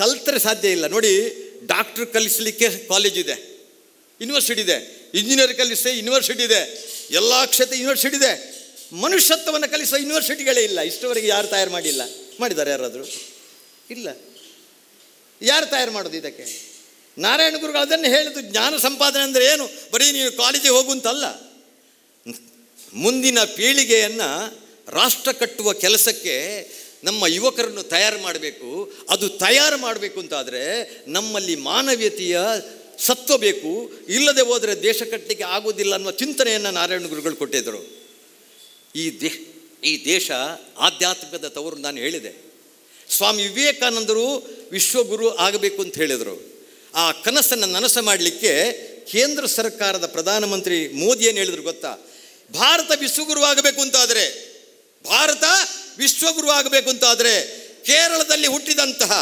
ಕಲ್ತರೆ ಸಾಧ್ಯ ಇಲ್ಲ ನೋಡಿ ಡಾಕ್ಟ್ರ್ ಕಲಿಸಲಿಕ್ಕೆ ಕಾಲೇಜ್ ಇದೆ ಯೂನಿವರ್ಸಿಟಿ ಇದೆ ಇಂಜಿನಿಯರ್ ಕಲಿಸಿದೆ ಯೂನಿವರ್ಸಿಟಿ ಇದೆ ಎಲ್ಲ ಕ್ಷೇತ್ರ ಯೂನಿವರ್ಸಿಟಿ ಇದೆ ಮನುಷ್ಯತ್ವವನ್ನು ಕಲಿಸೋ ಯೂನಿವರ್ಸಿಟಿಗಳೇ ಇಲ್ಲ ಇಷ್ಟವರೆಗೆ ಯಾರು ತಯಾರು ಮಾಡಿಲ್ಲ ಮಾಡಿದ್ದಾರೆ ಯಾರಾದರೂ ಇಲ್ಲ ಯಾರು ತಯಾರು ಮಾಡೋದು ಇದಕ್ಕೆ ನಾರಾಯಣ ಗುರುಗಳು ಅದನ್ನು ಹೇಳಿದ್ದು ಜ್ಞಾನ ಸಂಪಾದನೆ ಅಂದರೆ ಏನು ಬರೀ ನೀವು ಕಾಲೇಜಿಗೆ ಹೋಗುವಂತಲ್ಲ ಮುಂದಿನ ಪೀಳಿಗೆಯನ್ನು ರಾಷ್ಟ್ರ ಕಟ್ಟುವ ಕೆಲಸಕ್ಕೆ ನಮ್ಮ ಯುವಕರನ್ನು ತಯಾರು ಮಾಡಬೇಕು ಅದು ತಯಾರು ಮಾಡಬೇಕು ಅಂತಾದರೆ ನಮ್ಮಲ್ಲಿ ಮಾನವೀಯತೆಯ ಸತ್ವ ಬೇಕು ಇಲ್ಲದೆ ಹೋದರೆ ದೇಶ ಕಟ್ಟಲಿಕ್ಕೆ ಆಗೋದಿಲ್ಲ ಅನ್ನುವ ಚಿಂತನೆಯನ್ನು ನಾರಾಯಣ ಗುರುಗಳು ಕೊಟ್ಟಿದ್ದರು ಈ ದೇ ಈ ದೇಶ ಆಧ್ಯಾತ್ಮಿಕದ ತವರು ನಾನು ಹೇಳಿದೆ ಸ್ವಾಮಿ ವಿವೇಕಾನಂದರು ವಿಶ್ವಗುರು ಆಗಬೇಕು ಅಂತ ಹೇಳಿದರು ಆ ಕನಸನ್ನು ನನಸು ಮಾಡಲಿಕ್ಕೆ ಕೇಂದ್ರ ಸರ್ಕಾರದ ಪ್ರಧಾನಮಂತ್ರಿ ಮೋದಿ ಏನು ಹೇಳಿದ್ರು ಗೊತ್ತಾ ಭಾರತ ವಿಶ್ವಗುರುವಾಗಬೇಕು ಅಂತಾದರೆ ಭಾರತ ವಿಶ್ವಗುರು ಆಗಬೇಕು ಅಂತಾದರೆ ಕೇರಳದಲ್ಲಿ ಹುಟ್ಟಿದಂತಹ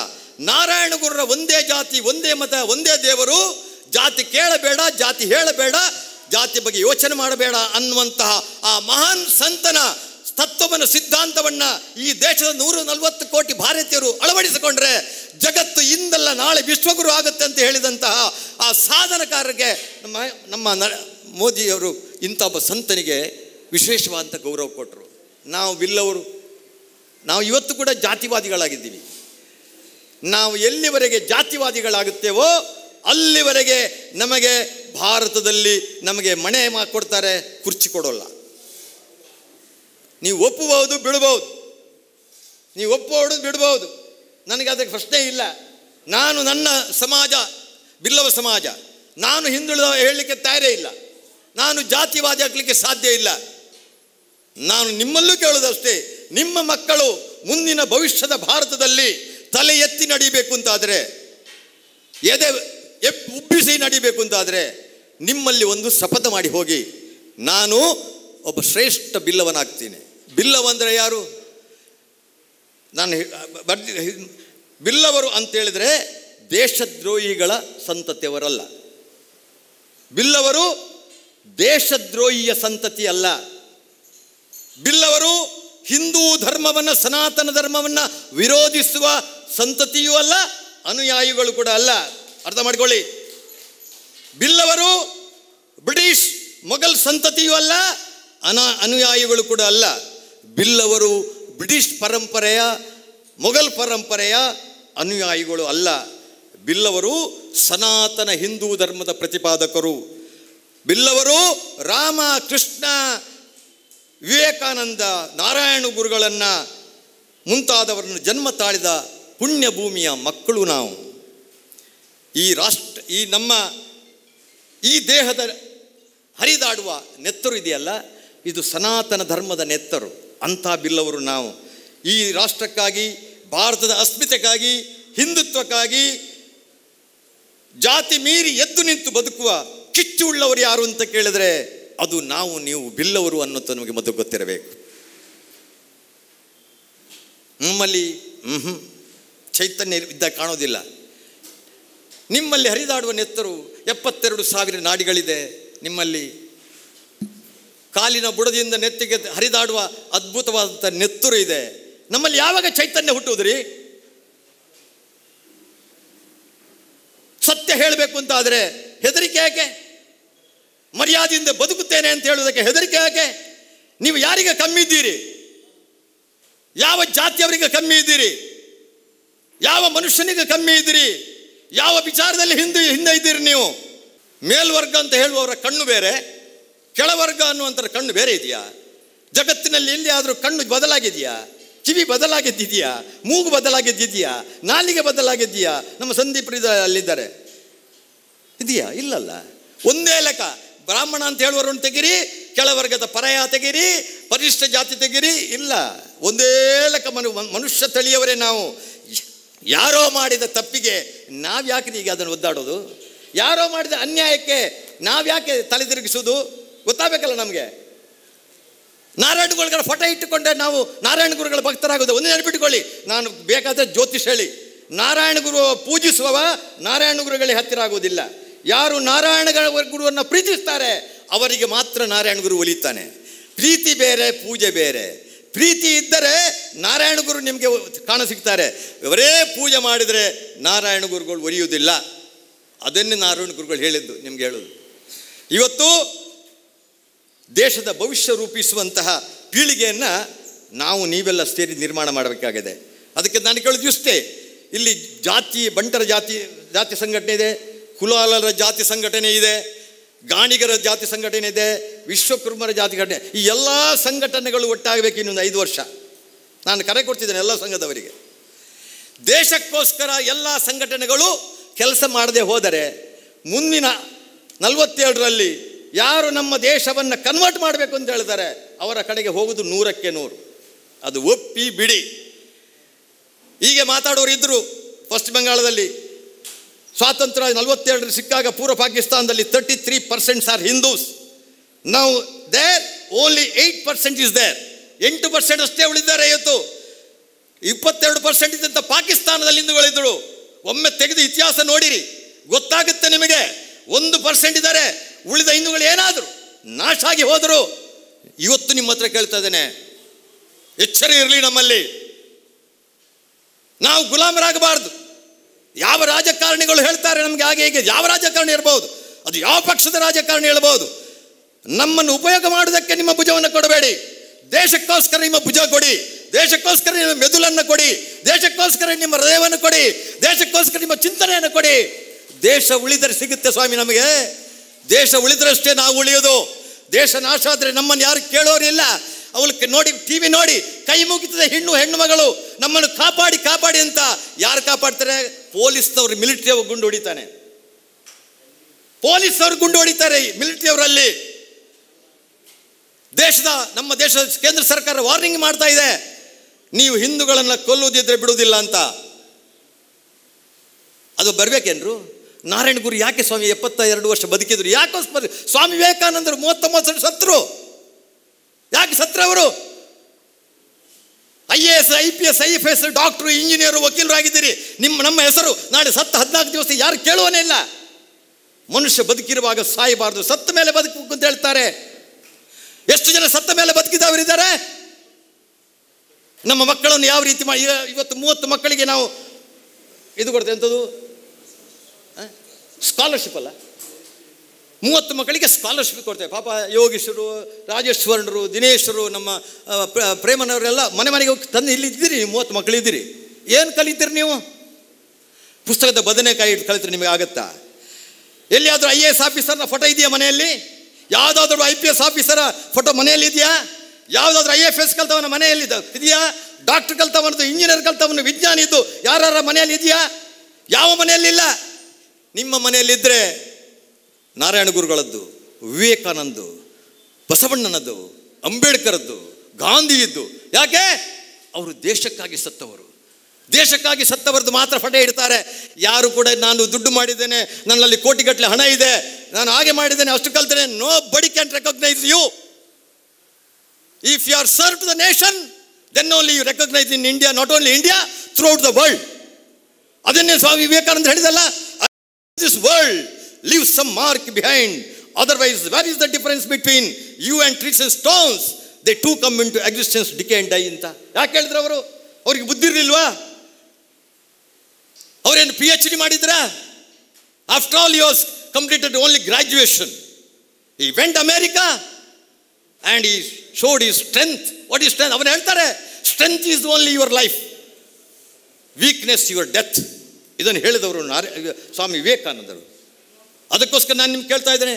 ನಾರಾಯಣಗುರರ ಒಂದೇ ಜಾತಿ ಒಂದೇ ಮತ ಒಂದೇ ದೇವರು ಜಾತಿ ಕೇಳಬೇಡ ಜಾತಿ ಹೇಳಬೇಡ ಜಾತಿ ಬಗ್ಗೆ ಯೋಚನೆ ಮಾಡಬೇಡ ಅನ್ನುವಂತಹ ಆ ಮಹಾನ್ ಸಂತನ ತತ್ವವನ್ನು ಸಿದ್ಧಾಂತವನ್ನು ಈ ದೇಶದ ನೂರ ನಲವತ್ತು ಕೋಟಿ ಭಾರತೀಯರು ಅಳವಡಿಸಿಕೊಂಡ್ರೆ ಜಗತ್ತು ಇಂದಲ್ಲ ನಾಳೆ ವಿಶ್ವಗುರು ಆಗುತ್ತೆ ಅಂತ ಹೇಳಿದಂತಹ ಆ ಸಾಧನಕಾರರಿಗೆ ನಮ್ಮ ನಮ್ಮ ನ ಮೋದಿಯವರು ಇಂಥ ಒಬ್ಬ ಸಂತನಿಗೆ ವಿಶೇಷವಾದಂಥ ಗೌರವ ಕೊಟ್ಟರು ನಾವು ಬಿಲ್ಲವರು ನಾವು ಇವತ್ತು ಕೂಡ ಜಾತಿವಾದಿಗಳಾಗಿದ್ದೀವಿ ನಾವು ಎಲ್ಲಿವರೆಗೆ ಜಾತಿವಾದಿಗಳಾಗುತ್ತೇವೋ ಅಲ್ಲಿವರೆಗೆ ನಮಗೆ ಭಾರತದಲ್ಲಿ ನಮಗೆ ಮನೆ ಮಾಡಿಕೊಡ್ತಾರೆ ಕುರ್ಚಿ ಕೊಡೋಲ್ಲ ನೀವು ಒಪ್ಪಬಹುದು ಬಿಡಬಹುದು ನೀವು ಒಪ್ಪುವುದು ಬಿಡಬಹುದು ನನಗೆ ಅದಕ್ಕೆ ಪ್ರಶ್ನೆ ಇಲ್ಲ ನಾನು ನನ್ನ ಸಮಾಜ ಬಿಲ್ಲವ ಸಮಾಜ ನಾನು ಹಿಂದುಳಿದ ಹೇಳಲಿಕ್ಕೆ ತಯಾರೇ ಇಲ್ಲ ನಾನು ಜಾತಿವಾದಿ ಹಾಕ್ಲಿಕ್ಕೆ ಸಾಧ್ಯ ಇಲ್ಲ ನಾನು ನಿಮ್ಮಲ್ಲೂ ಕೇಳೋದಷ್ಟೇ ನಿಮ್ಮ ಮಕ್ಕಳು ಮುಂದಿನ ಭವಿಷ್ಯದ ಭಾರತದಲ್ಲಿ ತಲೆ ಎತ್ತಿ ನಡೀಬೇಕು ಅಂತಾದರೆ ಎದೆ ಎಪ್ ಉಬ್ಬಿಸಿ ನಡಿಬೇಕು ಅಂತಾದರೆ ನಿಮ್ಮಲ್ಲಿ ಒಂದು ಶಪಥ ಮಾಡಿ ಹೋಗಿ ನಾನು ಒಬ್ಬ ಶ್ರೇಷ್ಠ ಬಿಲ್ಲವನಾಗ್ತೀನಿ ಬಿಲ್ಲವಂದರೆ ಯಾರು ನಾನು ಬರ್ದಿ ಬಿಲ್ಲವರು ಅಂತೇಳಿದರೆ ದೇಶದ್ರೋಹಿಗಳ ಸಂತತಿಯವರಲ್ಲ ಬಿಲ್ಲವರು ದೇಶದ್ರೋಹಿಯ ಸಂತತಿ ಅಲ್ಲ ಬಿಲ್ಲವರು ಹಿಂದೂ ಧರ್ಮವನ್ನು ಸನಾತನ ಧರ್ಮವನ್ನು ವಿರೋಧಿಸುವ ಸಂತತಿಯೂ ಅಲ್ಲ ಅನುಯಾಯಿಗಳು ಕೂಡ ಅಲ್ಲ ಅರ್ಥ ಮಾಡಿಕೊಳ್ಳಿ ಬಿಲ್ಲವರು ಬ್ರಿಟಿಷ್ ಮೊಘಲ್ ಸಂತತಿಯೂ ಅಲ್ಲ ಅನಾ ಅನುಯಾಯಿಗಳು ಕೂಡ ಅಲ್ಲ ಬಿಲ್ಲವರು ಬ್ರಿಟಿಷ್ ಪರಂಪರೆಯ ಮೊಘಲ್ ಪರಂಪರೆಯ ಅನುಯಾಯಿಗಳು ಅಲ್ಲ ಬಿಲ್ಲವರು ಸನಾತನ ಹಿಂದೂ ಧರ್ಮದ ಪ್ರತಿಪಾದಕರು ಬಿಲ್ಲವರು ರಾಮ ಕೃಷ್ಣ ವಿವೇಕಾನಂದ ನಾರಾಯಣ ಗುರುಗಳನ್ನು ಮುಂತಾದವರನ್ನು ಜನ್ಮ ತಾಳಿದ ಪುಣ್ಯ ಭೂಮಿಯ ಮಕ್ಕಳು ನಾವು ಈ ರಾಷ್ಟ್ರ ಈ ನಮ್ಮ ಈ ದೇಹದ ಹರಿದಾಡುವ ನೆತ್ತರು ಇದೆಯಲ್ಲ ಇದು ಸನಾತನ ಧರ್ಮದ ನೆತ್ತರು ಅಂಥ ಬಿಲ್ಲವರು ನಾವು ಈ ರಾಷ್ಟ್ರಕ್ಕಾಗಿ ಭಾರತದ ಅಸ್ಮಿತೆಗಾಗಿ ಹಿಂದುತ್ವಕ್ಕಾಗಿ ಜಾತಿ ಮೀರಿ ಎದ್ದು ನಿಂತು ಬದುಕುವ ಕಿಚ್ಚು ಉಳ್ಳವರು ಯಾರು ಅಂತ ಕೇಳಿದ್ರೆ ಅದು ನಾವು ನೀವು ಬಿಲ್ಲವರು ಅನ್ನೋದು ನಮಗೆ ಮೊದಲು ಗೊತ್ತಿರಬೇಕು ನಮ್ಮಲ್ಲಿ ಹ್ಞೂ ಚೈತನ್ಯ ಇದ್ದ ಕಾಣೋದಿಲ್ಲ ನಿಮ್ಮಲ್ಲಿ ಹರಿದಾಡುವ ನೆತ್ತರು ಎಪ್ಪತ್ತೆರಡು ಸಾವಿರ ನಾಡಿಗಳಿದೆ ನಿಮ್ಮಲ್ಲಿ ಕಾಲಿನ ಬುಡದಿಂದ ನೆತ್ತಿಗೆ ಹರಿದಾಡುವ ಅದ್ಭುತವಾದಂಥ ನೆತ್ತುರು ಇದೆ ನಮ್ಮಲ್ಲಿ ಯಾವಾಗ ಚೈತನ್ಯ ಹುಟ್ಟುವುದ್ರಿ ಸತ್ಯ ಹೇಳಬೇಕು ಅಂತ ಆದರೆ ಹೆದರಿಕೆ ಯಾಕೆ ಮರ್ಯಾದೆಯಿಂದ ಬದುಕುತ್ತೇನೆ ಅಂತ ಹೇಳುವುದಕ್ಕೆ ಹೆದರಿಕೆ ಯಾಕೆ ನೀವು ಯಾರಿಗೆ ಕಮ್ಮಿ ಇದ್ದೀರಿ ಯಾವ ಜಾತಿಯವರಿಗೆ ಕಮ್ಮಿ ಇದ್ದೀರಿ ಯಾವ ಮನುಷ್ಯನಿಗೆ ಕಮ್ಮಿ ಇದ್ದೀರಿ ಯಾವ ವಿಚಾರದಲ್ಲಿ ಹಿಂದೆ ಹಿಂದೆ ಇದ್ದೀರಿ ನೀವು ಮೇಲ್ವರ್ಗ ಅಂತ ಹೇಳುವವರ ಕಣ್ಣು ಬೇರೆ ಕೆಳವರ್ಗ ಅನ್ನುವಂಥ ಕಣ್ಣು ಬೇರೆ ಇದೆಯಾ ಜಗತ್ತಿನಲ್ಲಿ ಎಲ್ಲಿಯಾದರೂ ಕಣ್ಣು ಬದಲಾಗಿದೆಯಾ ಕಿವಿ ಬದಲಾಗಿದ್ದಿದೆಯಾ ಮೂಗು ಬದಲಾಗಿದ್ದಿದೆಯಾ ನಾಲಿಗೆ ಬದಲಾಗಿದೆಯಾ ನಮ್ಮ ಸಂದೀಪರು ಅಲ್ಲಿದ್ದಾರೆ ಇದೆಯಾ ಇಲ್ಲಲ್ಲ ಒಂದೇ ಲೆಕ್ಕ ಬ್ರಾಹ್ಮಣ ಅಂತ ಹೇಳುವವರನ್ನು ತೆಗಿರಿ ಕೆಳವರ್ಗದ ಪರಯ ತೆಗಿರಿ ಪರಿಷ್ಠ ಜಾತಿ ತೆಗಿರಿ ಇಲ್ಲ ಒಂದೇ ಲೆಕ್ಕ ಮನು ಮನುಷ್ಯ ತಳಿಯವರೇ ನಾವು ಯಾರೋ ಮಾಡಿದ ತಪ್ಪಿಗೆ ನಾವು ಯಾಕೆ ಈಗ ಅದನ್ನು ಒದ್ದಾಡೋದು ಯಾರೋ ಮಾಡಿದ ಅನ್ಯಾಯಕ್ಕೆ ನಾವು ಯಾಕೆ ತಲೆದಿರುಗಿಸೋದು ಗೊತ್ತಾಗಬೇಕಲ್ಲ ನಮಗೆ ನಾರಾಯಣ ಗುರುಗಳ ಫೋಟೋ ಇಟ್ಟುಕೊಂಡೆ ನಾವು ನಾರಾಯಣ ಗುರುಗಳ ಭಕ್ತರಾಗೋದು ಒಂದು ನೆನಪಿಟ್ಕೊಳ್ಳಿ ನಾನು ಬೇಕಾದರೆ ಜ್ಯೋತಿಷ್ ಹೇಳಿ ನಾರಾಯಣ ಗುರು ಪೂಜಿಸುವವ ನಾರಾಯಣ ಗುರುಗಳಿಗೆ ಹತ್ತಿರ ಆಗುವುದಿಲ್ಲ ಯಾರು ನಾರಾಯಣ ಗುರುವನ್ನು ಪ್ರೀತಿಸ್ತಾರೆ ಅವರಿಗೆ ಮಾತ್ರ ನಾರಾಯಣ ಗುರು ಒಲಿತಾನೆ ಪ್ರೀತಿ ಬೇರೆ ಪೂಜೆ ಬೇರೆ ಪ್ರೀತಿ ಇದ್ದರೆ ನಾರಾಯಣ ಗುರು ನಿಮಗೆ ಕಾಣ ಸಿಗ್ತಾರೆ ಇವರೇ ಪೂಜೆ ಮಾಡಿದರೆ ನಾರಾಯಣ ಗುರುಗಳು ಒಲಿಯುವುದಿಲ್ಲ ಅದನ್ನೇ ನಾರಾಯಣ ಗುರುಗಳು ಹೇಳಿದ್ದು ನಿಮ್ಗೆ ಹೇಳೋದು ಇವತ್ತು ದೇಶದ ಭವಿಷ್ಯ ರೂಪಿಸುವಂತಹ ಪೀಳಿಗೆಯನ್ನು ನಾವು ನೀವೆಲ್ಲ ಸೇರಿ ನಿರ್ಮಾಣ ಮಾಡಬೇಕಾಗಿದೆ ಅದಕ್ಕೆ ನಾನು ಕೇಳಿದಿಷ್ಟೇ ಇಲ್ಲಿ ಜಾತಿ ಬಂಟರ ಜಾತಿ ಜಾತಿ ಸಂಘಟನೆ ಇದೆ ಕುಲಾಲರ ಜಾತಿ ಸಂಘಟನೆ ಇದೆ ಗಾಣಿಗರ ಜಾತಿ ಸಂಘಟನೆ ಇದೆ ವಿಶ್ವಕುರ್ಮರ ಜಾತಿ ಘಟನೆ ಈ ಎಲ್ಲ ಸಂಘಟನೆಗಳು ಒಟ್ಟಾಗಬೇಕು ಇನ್ನೊಂದು ಐದು ವರ್ಷ ನಾನು ಕರೆ ಕೊಡ್ತಿದ್ದೇನೆ ಎಲ್ಲ ಸಂಘದವರಿಗೆ ದೇಶಕ್ಕೋಸ್ಕರ ಎಲ್ಲ ಸಂಘಟನೆಗಳು ಕೆಲಸ ಮಾಡದೆ ಹೋದರೆ ಮುಂದಿನ ನಲವತ್ತೇಳರಲ್ಲಿ ಯಾರು ನಮ್ಮ ದೇಶವನ್ನು ಕನ್ವರ್ಟ್ ಮಾಡಬೇಕು ಅಂತ ಹೇಳ್ತಾರೆ ಅವರ ಕಡೆಗೆ ಹೋಗುದು ನೂರಕ್ಕೆ ನೂರು ಅದು ಒಪ್ಪಿ ಬಿಡಿ ಹೀಗೆ ಮಾತಾಡೋರು ಇದ್ದರು ಪಶ್ಚಿಮ ಬಂಗಾಳದಲ್ಲಿ ಸ್ವಾತಂತ್ರ್ಯ ನಲವತ್ತೆರಡರ ಸಿಕ್ಕಾಗ ಪೂರ್ವ ಪಾಕಿಸ್ತಾನದಲ್ಲಿ thirty three percents are Hindus ನಾವು there only eight percent is there ಎಂಟು ಪರ್ಸೆಂಟ್ ಅಷ್ಟೇ ಉಳಿದಾರೆ ಇವತ್ತು ಇಪ್ಪತ್ತೆರಡು ಪರ್ಸೆಂಟ್ ಇದ್ದಂಥ ಪಾಕಿಸ್ತಾನದಲ್ಲಿ ಹಿಂದೂಗಳಿದ್ದಳು ಒಮ್ಮೆ ತೆಗೆದು ಇತಿಹಾಸ ನೋಡಿರಿ ಗೊತ್ತಾಗುತ್ತೆ ನಿಮಗೆ ಒಂದು ಪರ್ಸೆಂಟ್ ಇದ್ದಾರೆ ಉಳಿದ ಹಿಂದೂಗಳು ಏನಾದರೂ ನಾಶ ಆಗಿ ಹೋದರು ಇವತ್ತು ನಿಮ್ಮ ಹತ್ರ ಕೇಳ್ತಾ ಇದ್ದೇನೆ ಎಚ್ಚರಿ ಇರಲಿ ನಮ್ಮಲ್ಲಿ ನಾವು ಗುಲಾಮರಾಗಬಾರ್ದು ಯಾವ ರಾಜಕಾರಣಿಗಳು ಹೇಳ್ತಾರೆ ನಮಗೆ ಹಾಗೆ ಹೀಗೆ ಯಾವ ರಾಜಕಾರಣಿ ಇರಬಹುದು ಅದು ಯಾವ ಪಕ್ಷದ ರಾಜಕಾರಣಿ ಹೇಳ್ಬೋದು ನಮ್ಮನ್ನು ಉಪಯೋಗ ಮಾಡೋದಕ್ಕೆ ನಿಮ್ಮ ಭುಜವನ್ನು ಕೊಡಬೇಡಿ ದೇಶಕ್ಕೋಸ್ಕರ ನಿಮ್ಮ ಭುಜ ಕೊಡಿ ದೇಶಕ್ಕೋಸ್ಕರ ನಿಮ್ಮ ಮೆದುಳನ್ನು ಕೊಡಿ ದೇಶಕ್ಕೋಸ್ಕರ ನಿಮ್ಮ ಹೃದಯವನ್ನು ಕೊಡಿ ದೇಶಕ್ಕೋಸ್ಕರ ನಿಮ್ಮ ಚಿಂತನೆಯನ್ನು ಕೊಡಿ ದೇಶ ಉಳಿದರೆ ಸಿಗುತ್ತೆ ಸ್ವಾಮಿ ನಮಗೆ ದೇಶ ಉಳಿದ್ರಷ್ಟೇ ನಾವು ಉಳಿಯೋದು ದೇಶ ನಾಶ ಆದರೆ ನಮ್ಮನ್ನು ಯಾರು ಕೇಳೋರಿಲ್ಲ ಅವಳಿಗೆ ನೋಡಿ ಟಿ ವಿ ನೋಡಿ ಕೈ ಮುಗಿತದೆ ಹೆಣ್ಣು ಹೆಣ್ಣು ಮಗಳು ನಮ್ಮನ್ನು ಕಾಪಾಡಿ ಕಾಪಾಡಿ ಅಂತ ಯಾರು ಕಾಪಾಡ್ತಾರೆ ಪೊಲೀಸ್ನವ್ರು ಮಿಲಿಟ್ರಿ ಗುಂಡು ಹೊಡಿತಾನೆ ಪೊಲೀಸ್ನವ್ರು ಗುಂಡು ಹೊಡಿತಾರೆ ಮಿಲಿಟ್ರಿ ಅವರಲ್ಲಿ ದೇಶದ ನಮ್ಮ ದೇಶದ ಕೇಂದ್ರ ಸರ್ಕಾರ ವಾರ್ನಿಂಗ್ ಮಾಡ್ತಾ ಇದೆ ನೀವು ಹಿಂದೂಗಳನ್ನು ಕೊಲ್ಲುವುದಿದ್ರೆ ಬಿಡುವುದಿಲ್ಲ ಅಂತ ಅದು ಬರ್ಬೇಕೇನ್ರು ನಾರಾಯಣ ಗುರು ಯಾಕೆ ಸ್ವಾಮಿ ಎಪ್ಪತ್ತ ಎರಡು ವರ್ಷ ಬದುಕಿದ್ರು ಯಾಕೋ ಸ್ಮರಿ ಸ್ವಾಮಿ ವಿವೇಕಾನಂದರು ಮೂವತ್ತೊಂಬತ್ತು ವರ್ಷ ಸತ್ರು ಯಾಕೆ ಸತ್ರ ಅವರು I A S I P S I F S doctor engineer ವಕೀಲರು ಆಗಿದ್ದೀರಿ ನಿಮ್ಮ ನಮ್ಮ ಹೆಸರು ನಾಳೆ ಸತ್ತ ಹದಿನಾಲ್ಕು ದಿವಸ ಯಾರು ಕೇಳುವನೇ ಇಲ್ಲ ಮನುಷ್ಯ ಬದುಕಿರುವಾಗ ಸಾಯಬಾರದು ಸತ್ತ ಮೇಲೆ ಬದುಕಬೇಕು ಅಂತ ಹೇಳ್ತಾರೆ ಎಷ್ಟು ಜನ ಸತ್ತ ಮೇಲೆ ಬದುಕಿದವರಿದ್ದಾರೆ ನಮ್ಮ ಮಕ್ಕಳನ್ನು ಯಾವ ರೀತಿ ಮಾಡಿ ಇವತ್ತು ಮೂವತ್ತು ಮಕ್ಕಳಿಗೆ ನಾವು ಇದು ಕೊಡ್ತೇವೆ ಎಂಥದ್ದು ಸ್ಕಾಲರ್ಶಿಪ್ ಅಲ್ಲ ಮೂವತ್ತು ಮಕ್ಕಳಿಗೆ ಸ್ಕಾಲರ್ಶಿಪ್ ಕೊಡ್ತೇವೆ ಪಾಪ ಯೋಗೀಶರು ರಾಜೇಶ್ವರರು ದಿನೇಶ್ವರು ನಮ್ಮ ಪ್ರೇಮನವರೆಲ್ಲ ಮನೆ ಮನೆಗೆ ಹೋಗಿ ತಂದು ಇಲ್ಲಿ ಇದ್ದೀರಿ ಮೂವತ್ತು ಮಕ್ಕಳು ಇದ್ದೀರಿ ಏನು ಕಲಿತೀರಿ ನೀವು ಪುಸ್ತಕದ ಬದನೆಕಾಯಿ ಕಲಿತ್ರಿ ನಿಮಗೆ ಆಗುತ್ತಾ ಎಲ್ಲಿಯಾದರೂ ಐ ಎ ಎಸ್ ಆಫೀಸರ್ನ ಫೋಟೋ ಇದೆಯಾ ಮನೆಯಲ್ಲಿ ಯಾವುದಾದ್ರೂ ಐ ಪಿ ಎಸ್ ಆಫೀಸರ ಫೋಟೋ ಮನೆಯಲ್ಲಿ ಇದೆಯಾ ಯಾವುದಾದ್ರೂ ಐ ಎಫ್ ಎಸ್ ಕಲ್ತವನ ಮನೆಯಲ್ಲಿ ಇದೆಯಾ ಡಾಕ್ಟರ್ ಕಲ್ತವನದು ಇಂಜಿನಿಯರ್ ಕಲ್ತವನು ವಿಜ್ಞಾನಿ ಇದ್ದು ಯಾರ ಮನೆಯಲ್ಲಿ ಇದೆಯಾ ಯಾವ ಮನೆಯಲ್ಲಿ ಇಲ್ಲ ನಿಮ್ಮ ಮನೆಯಲ್ಲಿದ್ದರೆ ನಾರಾಯಣ ಗುರುಗಳದ್ದು ವಿವೇಕಾನಂದು ಬಸವಣ್ಣನದ್ದು ಅಂಬೇಡ್ಕರದ್ದು ಗಾಂಧಿಯದ್ದು ಯಾಕೆ ಅವರು ದೇಶಕ್ಕಾಗಿ ಸತ್ತವರು ದೇಶಕ್ಕಾಗಿ ಸತ್ತವರದ್ದು ಮಾತ್ರ ಫಟೆ ಇಡ್ತಾರೆ ಯಾರು ಕೂಡ ನಾನು ದುಡ್ಡು ಮಾಡಿದ್ದೇನೆ ನನ್ನಲ್ಲಿ ಕೋಟಿಗಟ್ಟಲೆ ಹಣ ಇದೆ ನಾನು ಹಾಗೆ ಮಾಡಿದ್ದೇನೆ ಅಷ್ಟು ಕಲ್ತೇನೆ nobody can recognise you if you are serve to the nation then only you recognise in India not only India out the world ಅದನ್ನೇ ಸ್ವಾಮಿ ವಿವೇಕಾನಂದ ಹೇಳಿದಲ್ಲ This world leaves some mark behind. Otherwise, where is the difference between you and trees and stones? They too come into existence, decay and die. Inta. Ya kail dra varo? Aur ki buddhi rilwa? Aur yen PhD maadi dra? After all, he completed only graduation. He went America and he showed his strength. What is strength? Avan helta Strength is only your life. Weakness, your death. ಇದನ್ನು ಹೇಳಿದವರು ನಾರ ಸ್ವಾಮಿ ವಿವೇಕಾನಂದರು ಅದಕ್ಕೋಸ್ಕರ ನಾನು ನಿಮ್ಗೆ ಕೇಳ್ತಾ ಇದ್ದೇನೆ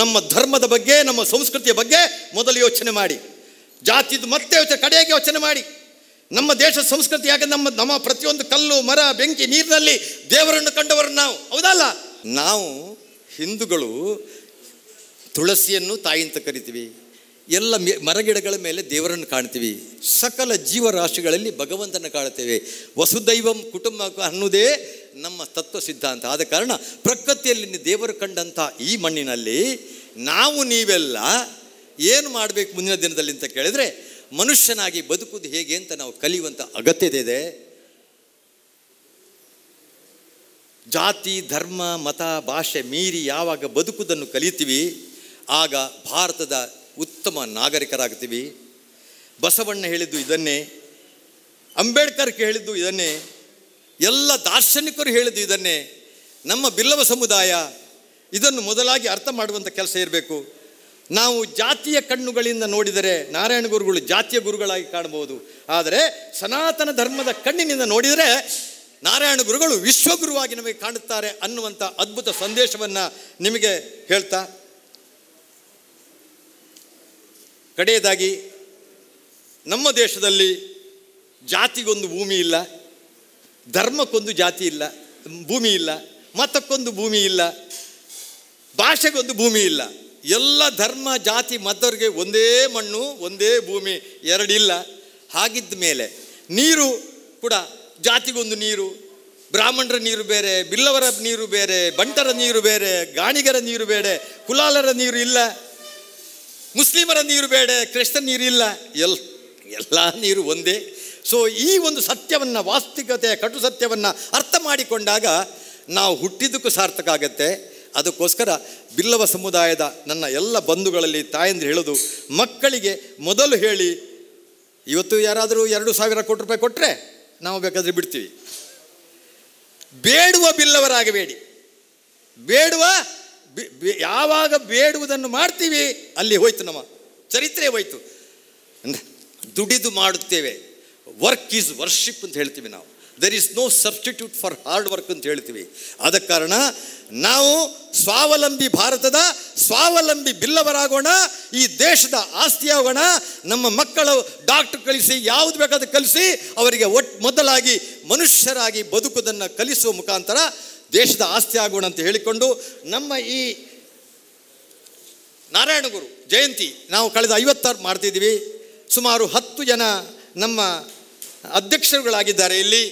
ನಮ್ಮ ಧರ್ಮದ ಬಗ್ಗೆ ನಮ್ಮ ಸಂಸ್ಕೃತಿಯ ಬಗ್ಗೆ ಮೊದಲು ಯೋಚನೆ ಮಾಡಿ ಜಾತಿದು ಮತ್ತೆ ಯೋಚನೆ ಕಡೆಗೆ ಯೋಚನೆ ಮಾಡಿ ನಮ್ಮ ದೇಶ ಸಂಸ್ಕೃತಿಯಾಗ ನಮ್ಮ ನಮ್ಮ ಪ್ರತಿಯೊಂದು ಕಲ್ಲು ಮರ ಬೆಂಕಿ ನೀರಿನಲ್ಲಿ ದೇವರನ್ನು ಕಂಡವರು ನಾವು ಹೌದಲ್ಲ ನಾವು ಹಿಂದೂಗಳು ತುಳಸಿಯನ್ನು ತಾಯಿ ಅಂತ ಕರಿತೀವಿ ಎಲ್ಲ ಮರಗಿಡಗಳ ಮೇಲೆ ದೇವರನ್ನು ಕಾಣ್ತೀವಿ ಸಕಲ ಜೀವರಾಶಿಗಳಲ್ಲಿ ಭಗವಂತನ ಕಾಣ್ತೇವೆ ವಸುದೈವಂ ಕುಟುಂಬ ಅನ್ನೋದೇ ನಮ್ಮ ತತ್ವ ಸಿದ್ಧಾಂತ ಆದ ಕಾರಣ ಪ್ರಕೃತಿಯಲ್ಲಿ ದೇವರು ಕಂಡಂಥ ಈ ಮಣ್ಣಿನಲ್ಲಿ ನಾವು ನೀವೆಲ್ಲ ಏನು ಮಾಡಬೇಕು ಮುಂದಿನ ದಿನದಲ್ಲಿ ಅಂತ ಕೇಳಿದರೆ ಮನುಷ್ಯನಾಗಿ ಬದುಕುವುದು ಹೇಗೆ ಅಂತ ನಾವು ಕಲಿಯುವಂಥ ಅಗತ್ಯತೆ ಇದೆ ಜಾತಿ ಧರ್ಮ ಮತ ಭಾಷೆ ಮೀರಿ ಯಾವಾಗ ಬದುಕುವುದನ್ನು ಕಲಿತೀವಿ ಆಗ ಭಾರತದ ಉತ್ತಮ ನಾಗರಿಕರಾಗ್ತೀವಿ ಬಸವಣ್ಣ ಹೇಳಿದ್ದು ಇದನ್ನೇ ಅಂಬೇಡ್ಕರ್ ಹೇಳಿದ್ದು ಇದನ್ನೇ ಎಲ್ಲ ದಾರ್ಶನಿಕರು ಹೇಳಿದ್ದು ಇದನ್ನೇ ನಮ್ಮ ಬಿಲ್ಲವ ಸಮುದಾಯ ಇದನ್ನು ಮೊದಲಾಗಿ ಅರ್ಥ ಮಾಡುವಂಥ ಕೆಲಸ ಇರಬೇಕು ನಾವು ಜಾತಿಯ ಕಣ್ಣುಗಳಿಂದ ನೋಡಿದರೆ ನಾರಾಯಣ ಗುರುಗಳು ಜಾತಿಯ ಗುರುಗಳಾಗಿ ಕಾಣಬಹುದು ಆದರೆ ಸನಾತನ ಧರ್ಮದ ಕಣ್ಣಿನಿಂದ ನೋಡಿದರೆ ನಾರಾಯಣ ಗುರುಗಳು ವಿಶ್ವಗುರುವಾಗಿ ನಮಗೆ ಕಾಣುತ್ತಾರೆ ಅನ್ನುವಂಥ ಅದ್ಭುತ ಸಂದೇಶವನ್ನು ನಿಮಗೆ ಹೇಳ್ತಾ ಕಡೆಯದಾಗಿ ನಮ್ಮ ದೇಶದಲ್ಲಿ ಜಾತಿಗೊಂದು ಭೂಮಿ ಇಲ್ಲ ಧರ್ಮಕ್ಕೊಂದು ಜಾತಿ ಇಲ್ಲ ಭೂಮಿ ಇಲ್ಲ ಮತಕ್ಕೊಂದು ಭೂಮಿ ಇಲ್ಲ ಭಾಷೆಗೊಂದು ಭೂಮಿ ಇಲ್ಲ ಎಲ್ಲ ಧರ್ಮ ಜಾತಿ ಮತವ್ರಿಗೆ ಒಂದೇ ಮಣ್ಣು ಒಂದೇ ಭೂಮಿ ಎರಡಿಲ್ಲ ಹಾಗಿದ್ದ ಮೇಲೆ ನೀರು ಕೂಡ ಜಾತಿಗೊಂದು ನೀರು ಬ್ರಾಹ್ಮಣರ ನೀರು ಬೇರೆ ಬಿಲ್ಲವರ ನೀರು ಬೇರೆ ಬಂಟರ ನೀರು ಬೇರೆ ಗಾಣಿಗರ ನೀರು ಬೇರೆ ಕುಲಾಲರ ನೀರು ಇಲ್ಲ ಮುಸ್ಲಿಮರ ನೀರು ಬೇಡ ಕ್ರಿಸ್ತನ್ ನೀರಿಲ್ಲ ಎಲ್ ಎಲ್ಲ ನೀರು ಒಂದೇ ಸೊ ಈ ಒಂದು ಸತ್ಯವನ್ನು ವಾಸ್ತವಿಕತೆಯ ಕಟು ಸತ್ಯವನ್ನು ಅರ್ಥ ಮಾಡಿಕೊಂಡಾಗ ನಾವು ಹುಟ್ಟಿದ್ದಕ್ಕೂ ಸಾರ್ಥಕ ಆಗುತ್ತೆ ಅದಕ್ಕೋಸ್ಕರ ಬಿಲ್ಲವ ಸಮುದಾಯದ ನನ್ನ ಎಲ್ಲ ಬಂಧುಗಳಲ್ಲಿ ತಾಯಂದ್ರೆ ಹೇಳೋದು ಮಕ್ಕಳಿಗೆ ಮೊದಲು ಹೇಳಿ ಇವತ್ತು ಯಾರಾದರೂ ಎರಡು ಸಾವಿರ ಕೋಟಿ ರೂಪಾಯಿ ಕೊಟ್ಟರೆ ನಾವು ಬೇಕಾದರೆ ಬಿಡ್ತೀವಿ ಬೇಡುವ ಬಿಲ್ಲವರಾಗಬೇಡಿ ಬೇಡುವ ಯಾವಾಗ ಬೇಡುವುದನ್ನು ಮಾಡ್ತೀವಿ ಅಲ್ಲಿ ಹೋಯ್ತು ನಮ್ಮ ಚರಿತ್ರೆ ಹೋಯ್ತು ದುಡಿದು ಮಾಡುತ್ತೇವೆ ವರ್ಕ್ ಈಸ್ ವರ್ಷಿಪ್ ಅಂತ ಹೇಳ್ತೀವಿ ನಾವು there is no substitute for hard work ಅಂತ ಹೇಳ್ತೀವಿ ಆದ ಕಾರಣ ನಾವು ಸ್ವಾವಲಂಬಿ ಭಾರತದ ಸ್ವಾವಲಂಬಿ ಬಿಲ್ಲವರಾಗೋಣ ಈ ದೇಶದ ಆಸ್ತಿಯಾಗೋಣ ನಮ್ಮ ಮಕ್ಕಳು ಡಾಕ್ಟರ್ ಕಲಿಸಿ ಯಾವುದು ಬೇಕಾದ ಕಲಿಸಿ ಅವರಿಗೆ ಒಟ್ಟು ಮೊದಲಾಗಿ ಮನುಷ್ಯರಾಗಿ ಬದುಕುದನ್ನು ಕಲಿಸುವ ಮುಖಾಂತರ ದೇಶದ ಆಸ್ತಿ ಆಗೋಣ ಅಂತ ಹೇಳಿಕೊಂಡು ನಮ್ಮ ಈ ನಾರಾಯಣಗುರು ಜಯಂತಿ ನಾವು ಕಳೆದ ಐವತ್ತಾರು ಮಾಡ್ತಿದ್ದೀವಿ ಸುಮಾರು ಹತ್ತು ಜನ ನಮ್ಮ ಅಧ್ಯಕ್ಷರುಗಳಾಗಿದ್ದಾರೆ ಇಲ್ಲಿ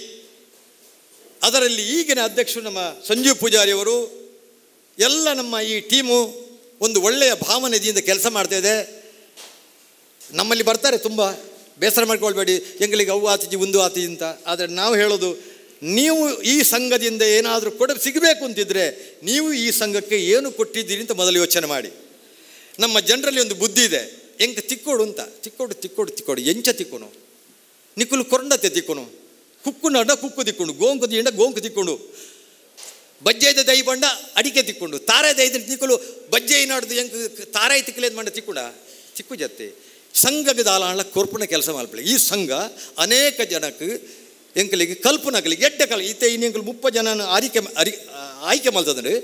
ಅದರಲ್ಲಿ ಈಗಿನ ಅಧ್ಯಕ್ಷರು ನಮ್ಮ ಸಂಜೀವ್ ಪೂಜಾರಿಯವರು ಎಲ್ಲ ನಮ್ಮ ಈ ಟೀಮು ಒಂದು ಒಳ್ಳೆಯ ಭಾವನೆದಿಂದ ಕೆಲಸ ಇದೆ ನಮ್ಮಲ್ಲಿ ಬರ್ತಾರೆ ತುಂಬ ಬೇಸರ ಮಾಡ್ಕೊಳ್ಬೇಡಿ ಎಂಗಳಿಗೆ ಅವು ಆತಿಜಿ ಒಂದು ಆತಿ ಅಂತ ಆದರೆ ನಾವು ಹೇಳೋದು ನೀವು ಈ ಸಂಘದಿಂದ ಏನಾದರೂ ಕೊಡ ಸಿಗಬೇಕು ಅಂತಿದ್ರೆ ನೀವು ಈ ಸಂಘಕ್ಕೆ ಏನು ಕೊಟ್ಟಿದ್ದೀರಿ ಅಂತ ಮೊದಲು ಯೋಚನೆ ಮಾಡಿ ನಮ್ಮ ಜನರಲ್ಲಿ ಒಂದು ಬುದ್ಧಿ ಇದೆ ಹೆಂಗೆ ತಿಕ್ಕೋಡು ಅಂತ ತಿಕ್ಕೋಡು ತಿಕ್ಕೋಡು ತಿಕ್ಕೋಡು ಎಂಚ ತಿಕ್ಕೋನು ನಿಕ್ಕುಲು ಕೊರಂಡತೆ ತಿಕ್ಕೋನು ಕುಕ್ಕು ನಡ ಕುಕ್ಕು ತಿಕ್ಕೊಂಡು ಗೋಂಕು ದಿಂಡ ಗೋಂಕು ತಿಕ್ಕೊಂಡು ಬಜ್ಜೆದ ದೈ ಬಂಡ ಅಡಿಕೆ ತಿಕ್ಕೊಂಡು ತಾರೆ ದೈದ ತಿಕ್ಕಲು ಬಜ್ಜೆ ನಾಡ್ದು ಹೆಂಗೆ ತಾರಾಯಿ ತಿಕ್ಕಲೇದು ಮಂಡ ತಿಕ್ಕುಂಡ ತಿಕ್ಕು ಜೊತೆ ಸಂಘದ ದಾಲಾಳ ಕೊರ್ಪಣ ಕೆಲಸ ಮಾಡ್ಬಿಡಿ ಈ ಸಂಘ ಅನೇಕ ಜನಕ್ಕೆ ಎಂಕಲಿಗೆ ಕಲ್ಪನಗಳಿಗೆ ಎಡ್ಡಕಲ್ ಈತ ಎಂಕಲ್ ಮುಪ್ಪ ಜನ ಆರಿಕೆ ಅರಿ ಆಯ್ಕೆ ಮಾಡ್ತದೆ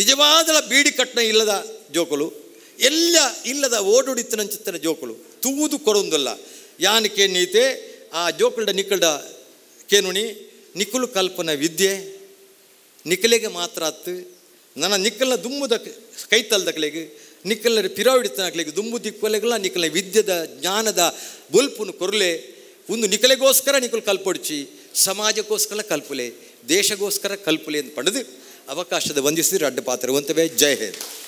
ನಿಜವಾದ ಬೀಡಿ ಕಟ್ಟನ ಇಲ್ಲದ ಜೋಕುಲು ಎಲ್ಲ ಇಲ್ಲದ ಓಡುಡಿತನ ಚಿತ್ತನ ಜೋಕಲು ತೂದು ಕೊರೊಂದಲ್ಲ ಯಾನ್ ನೀತೆ ಆ ಜೋಕಲ್ಡ ನಿಕ್ಕಲ್ಡ ಕೇನುಣಿ ನಿಕ್ಕುಲು ಕಲ್ಪನ ವಿದ್ಯೆ ನಿಕಲಿಗೆ ಮಾತ್ರ ಅತ್ತು ನನ್ನ ನಿಕ್ಕಲ್ನ ದುಮ್ಮುದ ಕೈತಲ್ದಕ್ಲೆಗೆ ನಿಕ್ಕಲ್ನ ಪಿರಾವಿಡಿತನಕ್ಲೆಗೆ ದುಮ್ಮು ದಿಕ್ಕಲೆಗೆಲ್ಲ ನಿಕ್ಕಲ್ನ ವಿದ್ಯೆದ ಜ್ಞಾನದ ಬುಲ್ಪುನು ಕೊರಲೆ ಒಂದು ನಿಖಲೆಗೋಸ್ಕರ ನಿಖಲು ಕಲ್ಪೊಡ್ಚಿ ಸಮಾಜಕ್ಕೋಸ್ಕರ ಕಲ್ಪುಲೆ ದೇಶಗೋಸ್ಕರ ಕಲ್ಪುಲೆ ಅಂತ ಪಡೆದು ಅವಕಾಶದ ವಂದಿಸಿದ್ರೆ ಅಡ್ಡ ಪಾತ್ರವಂತವೇ ಜೈ ಹಿಂದ್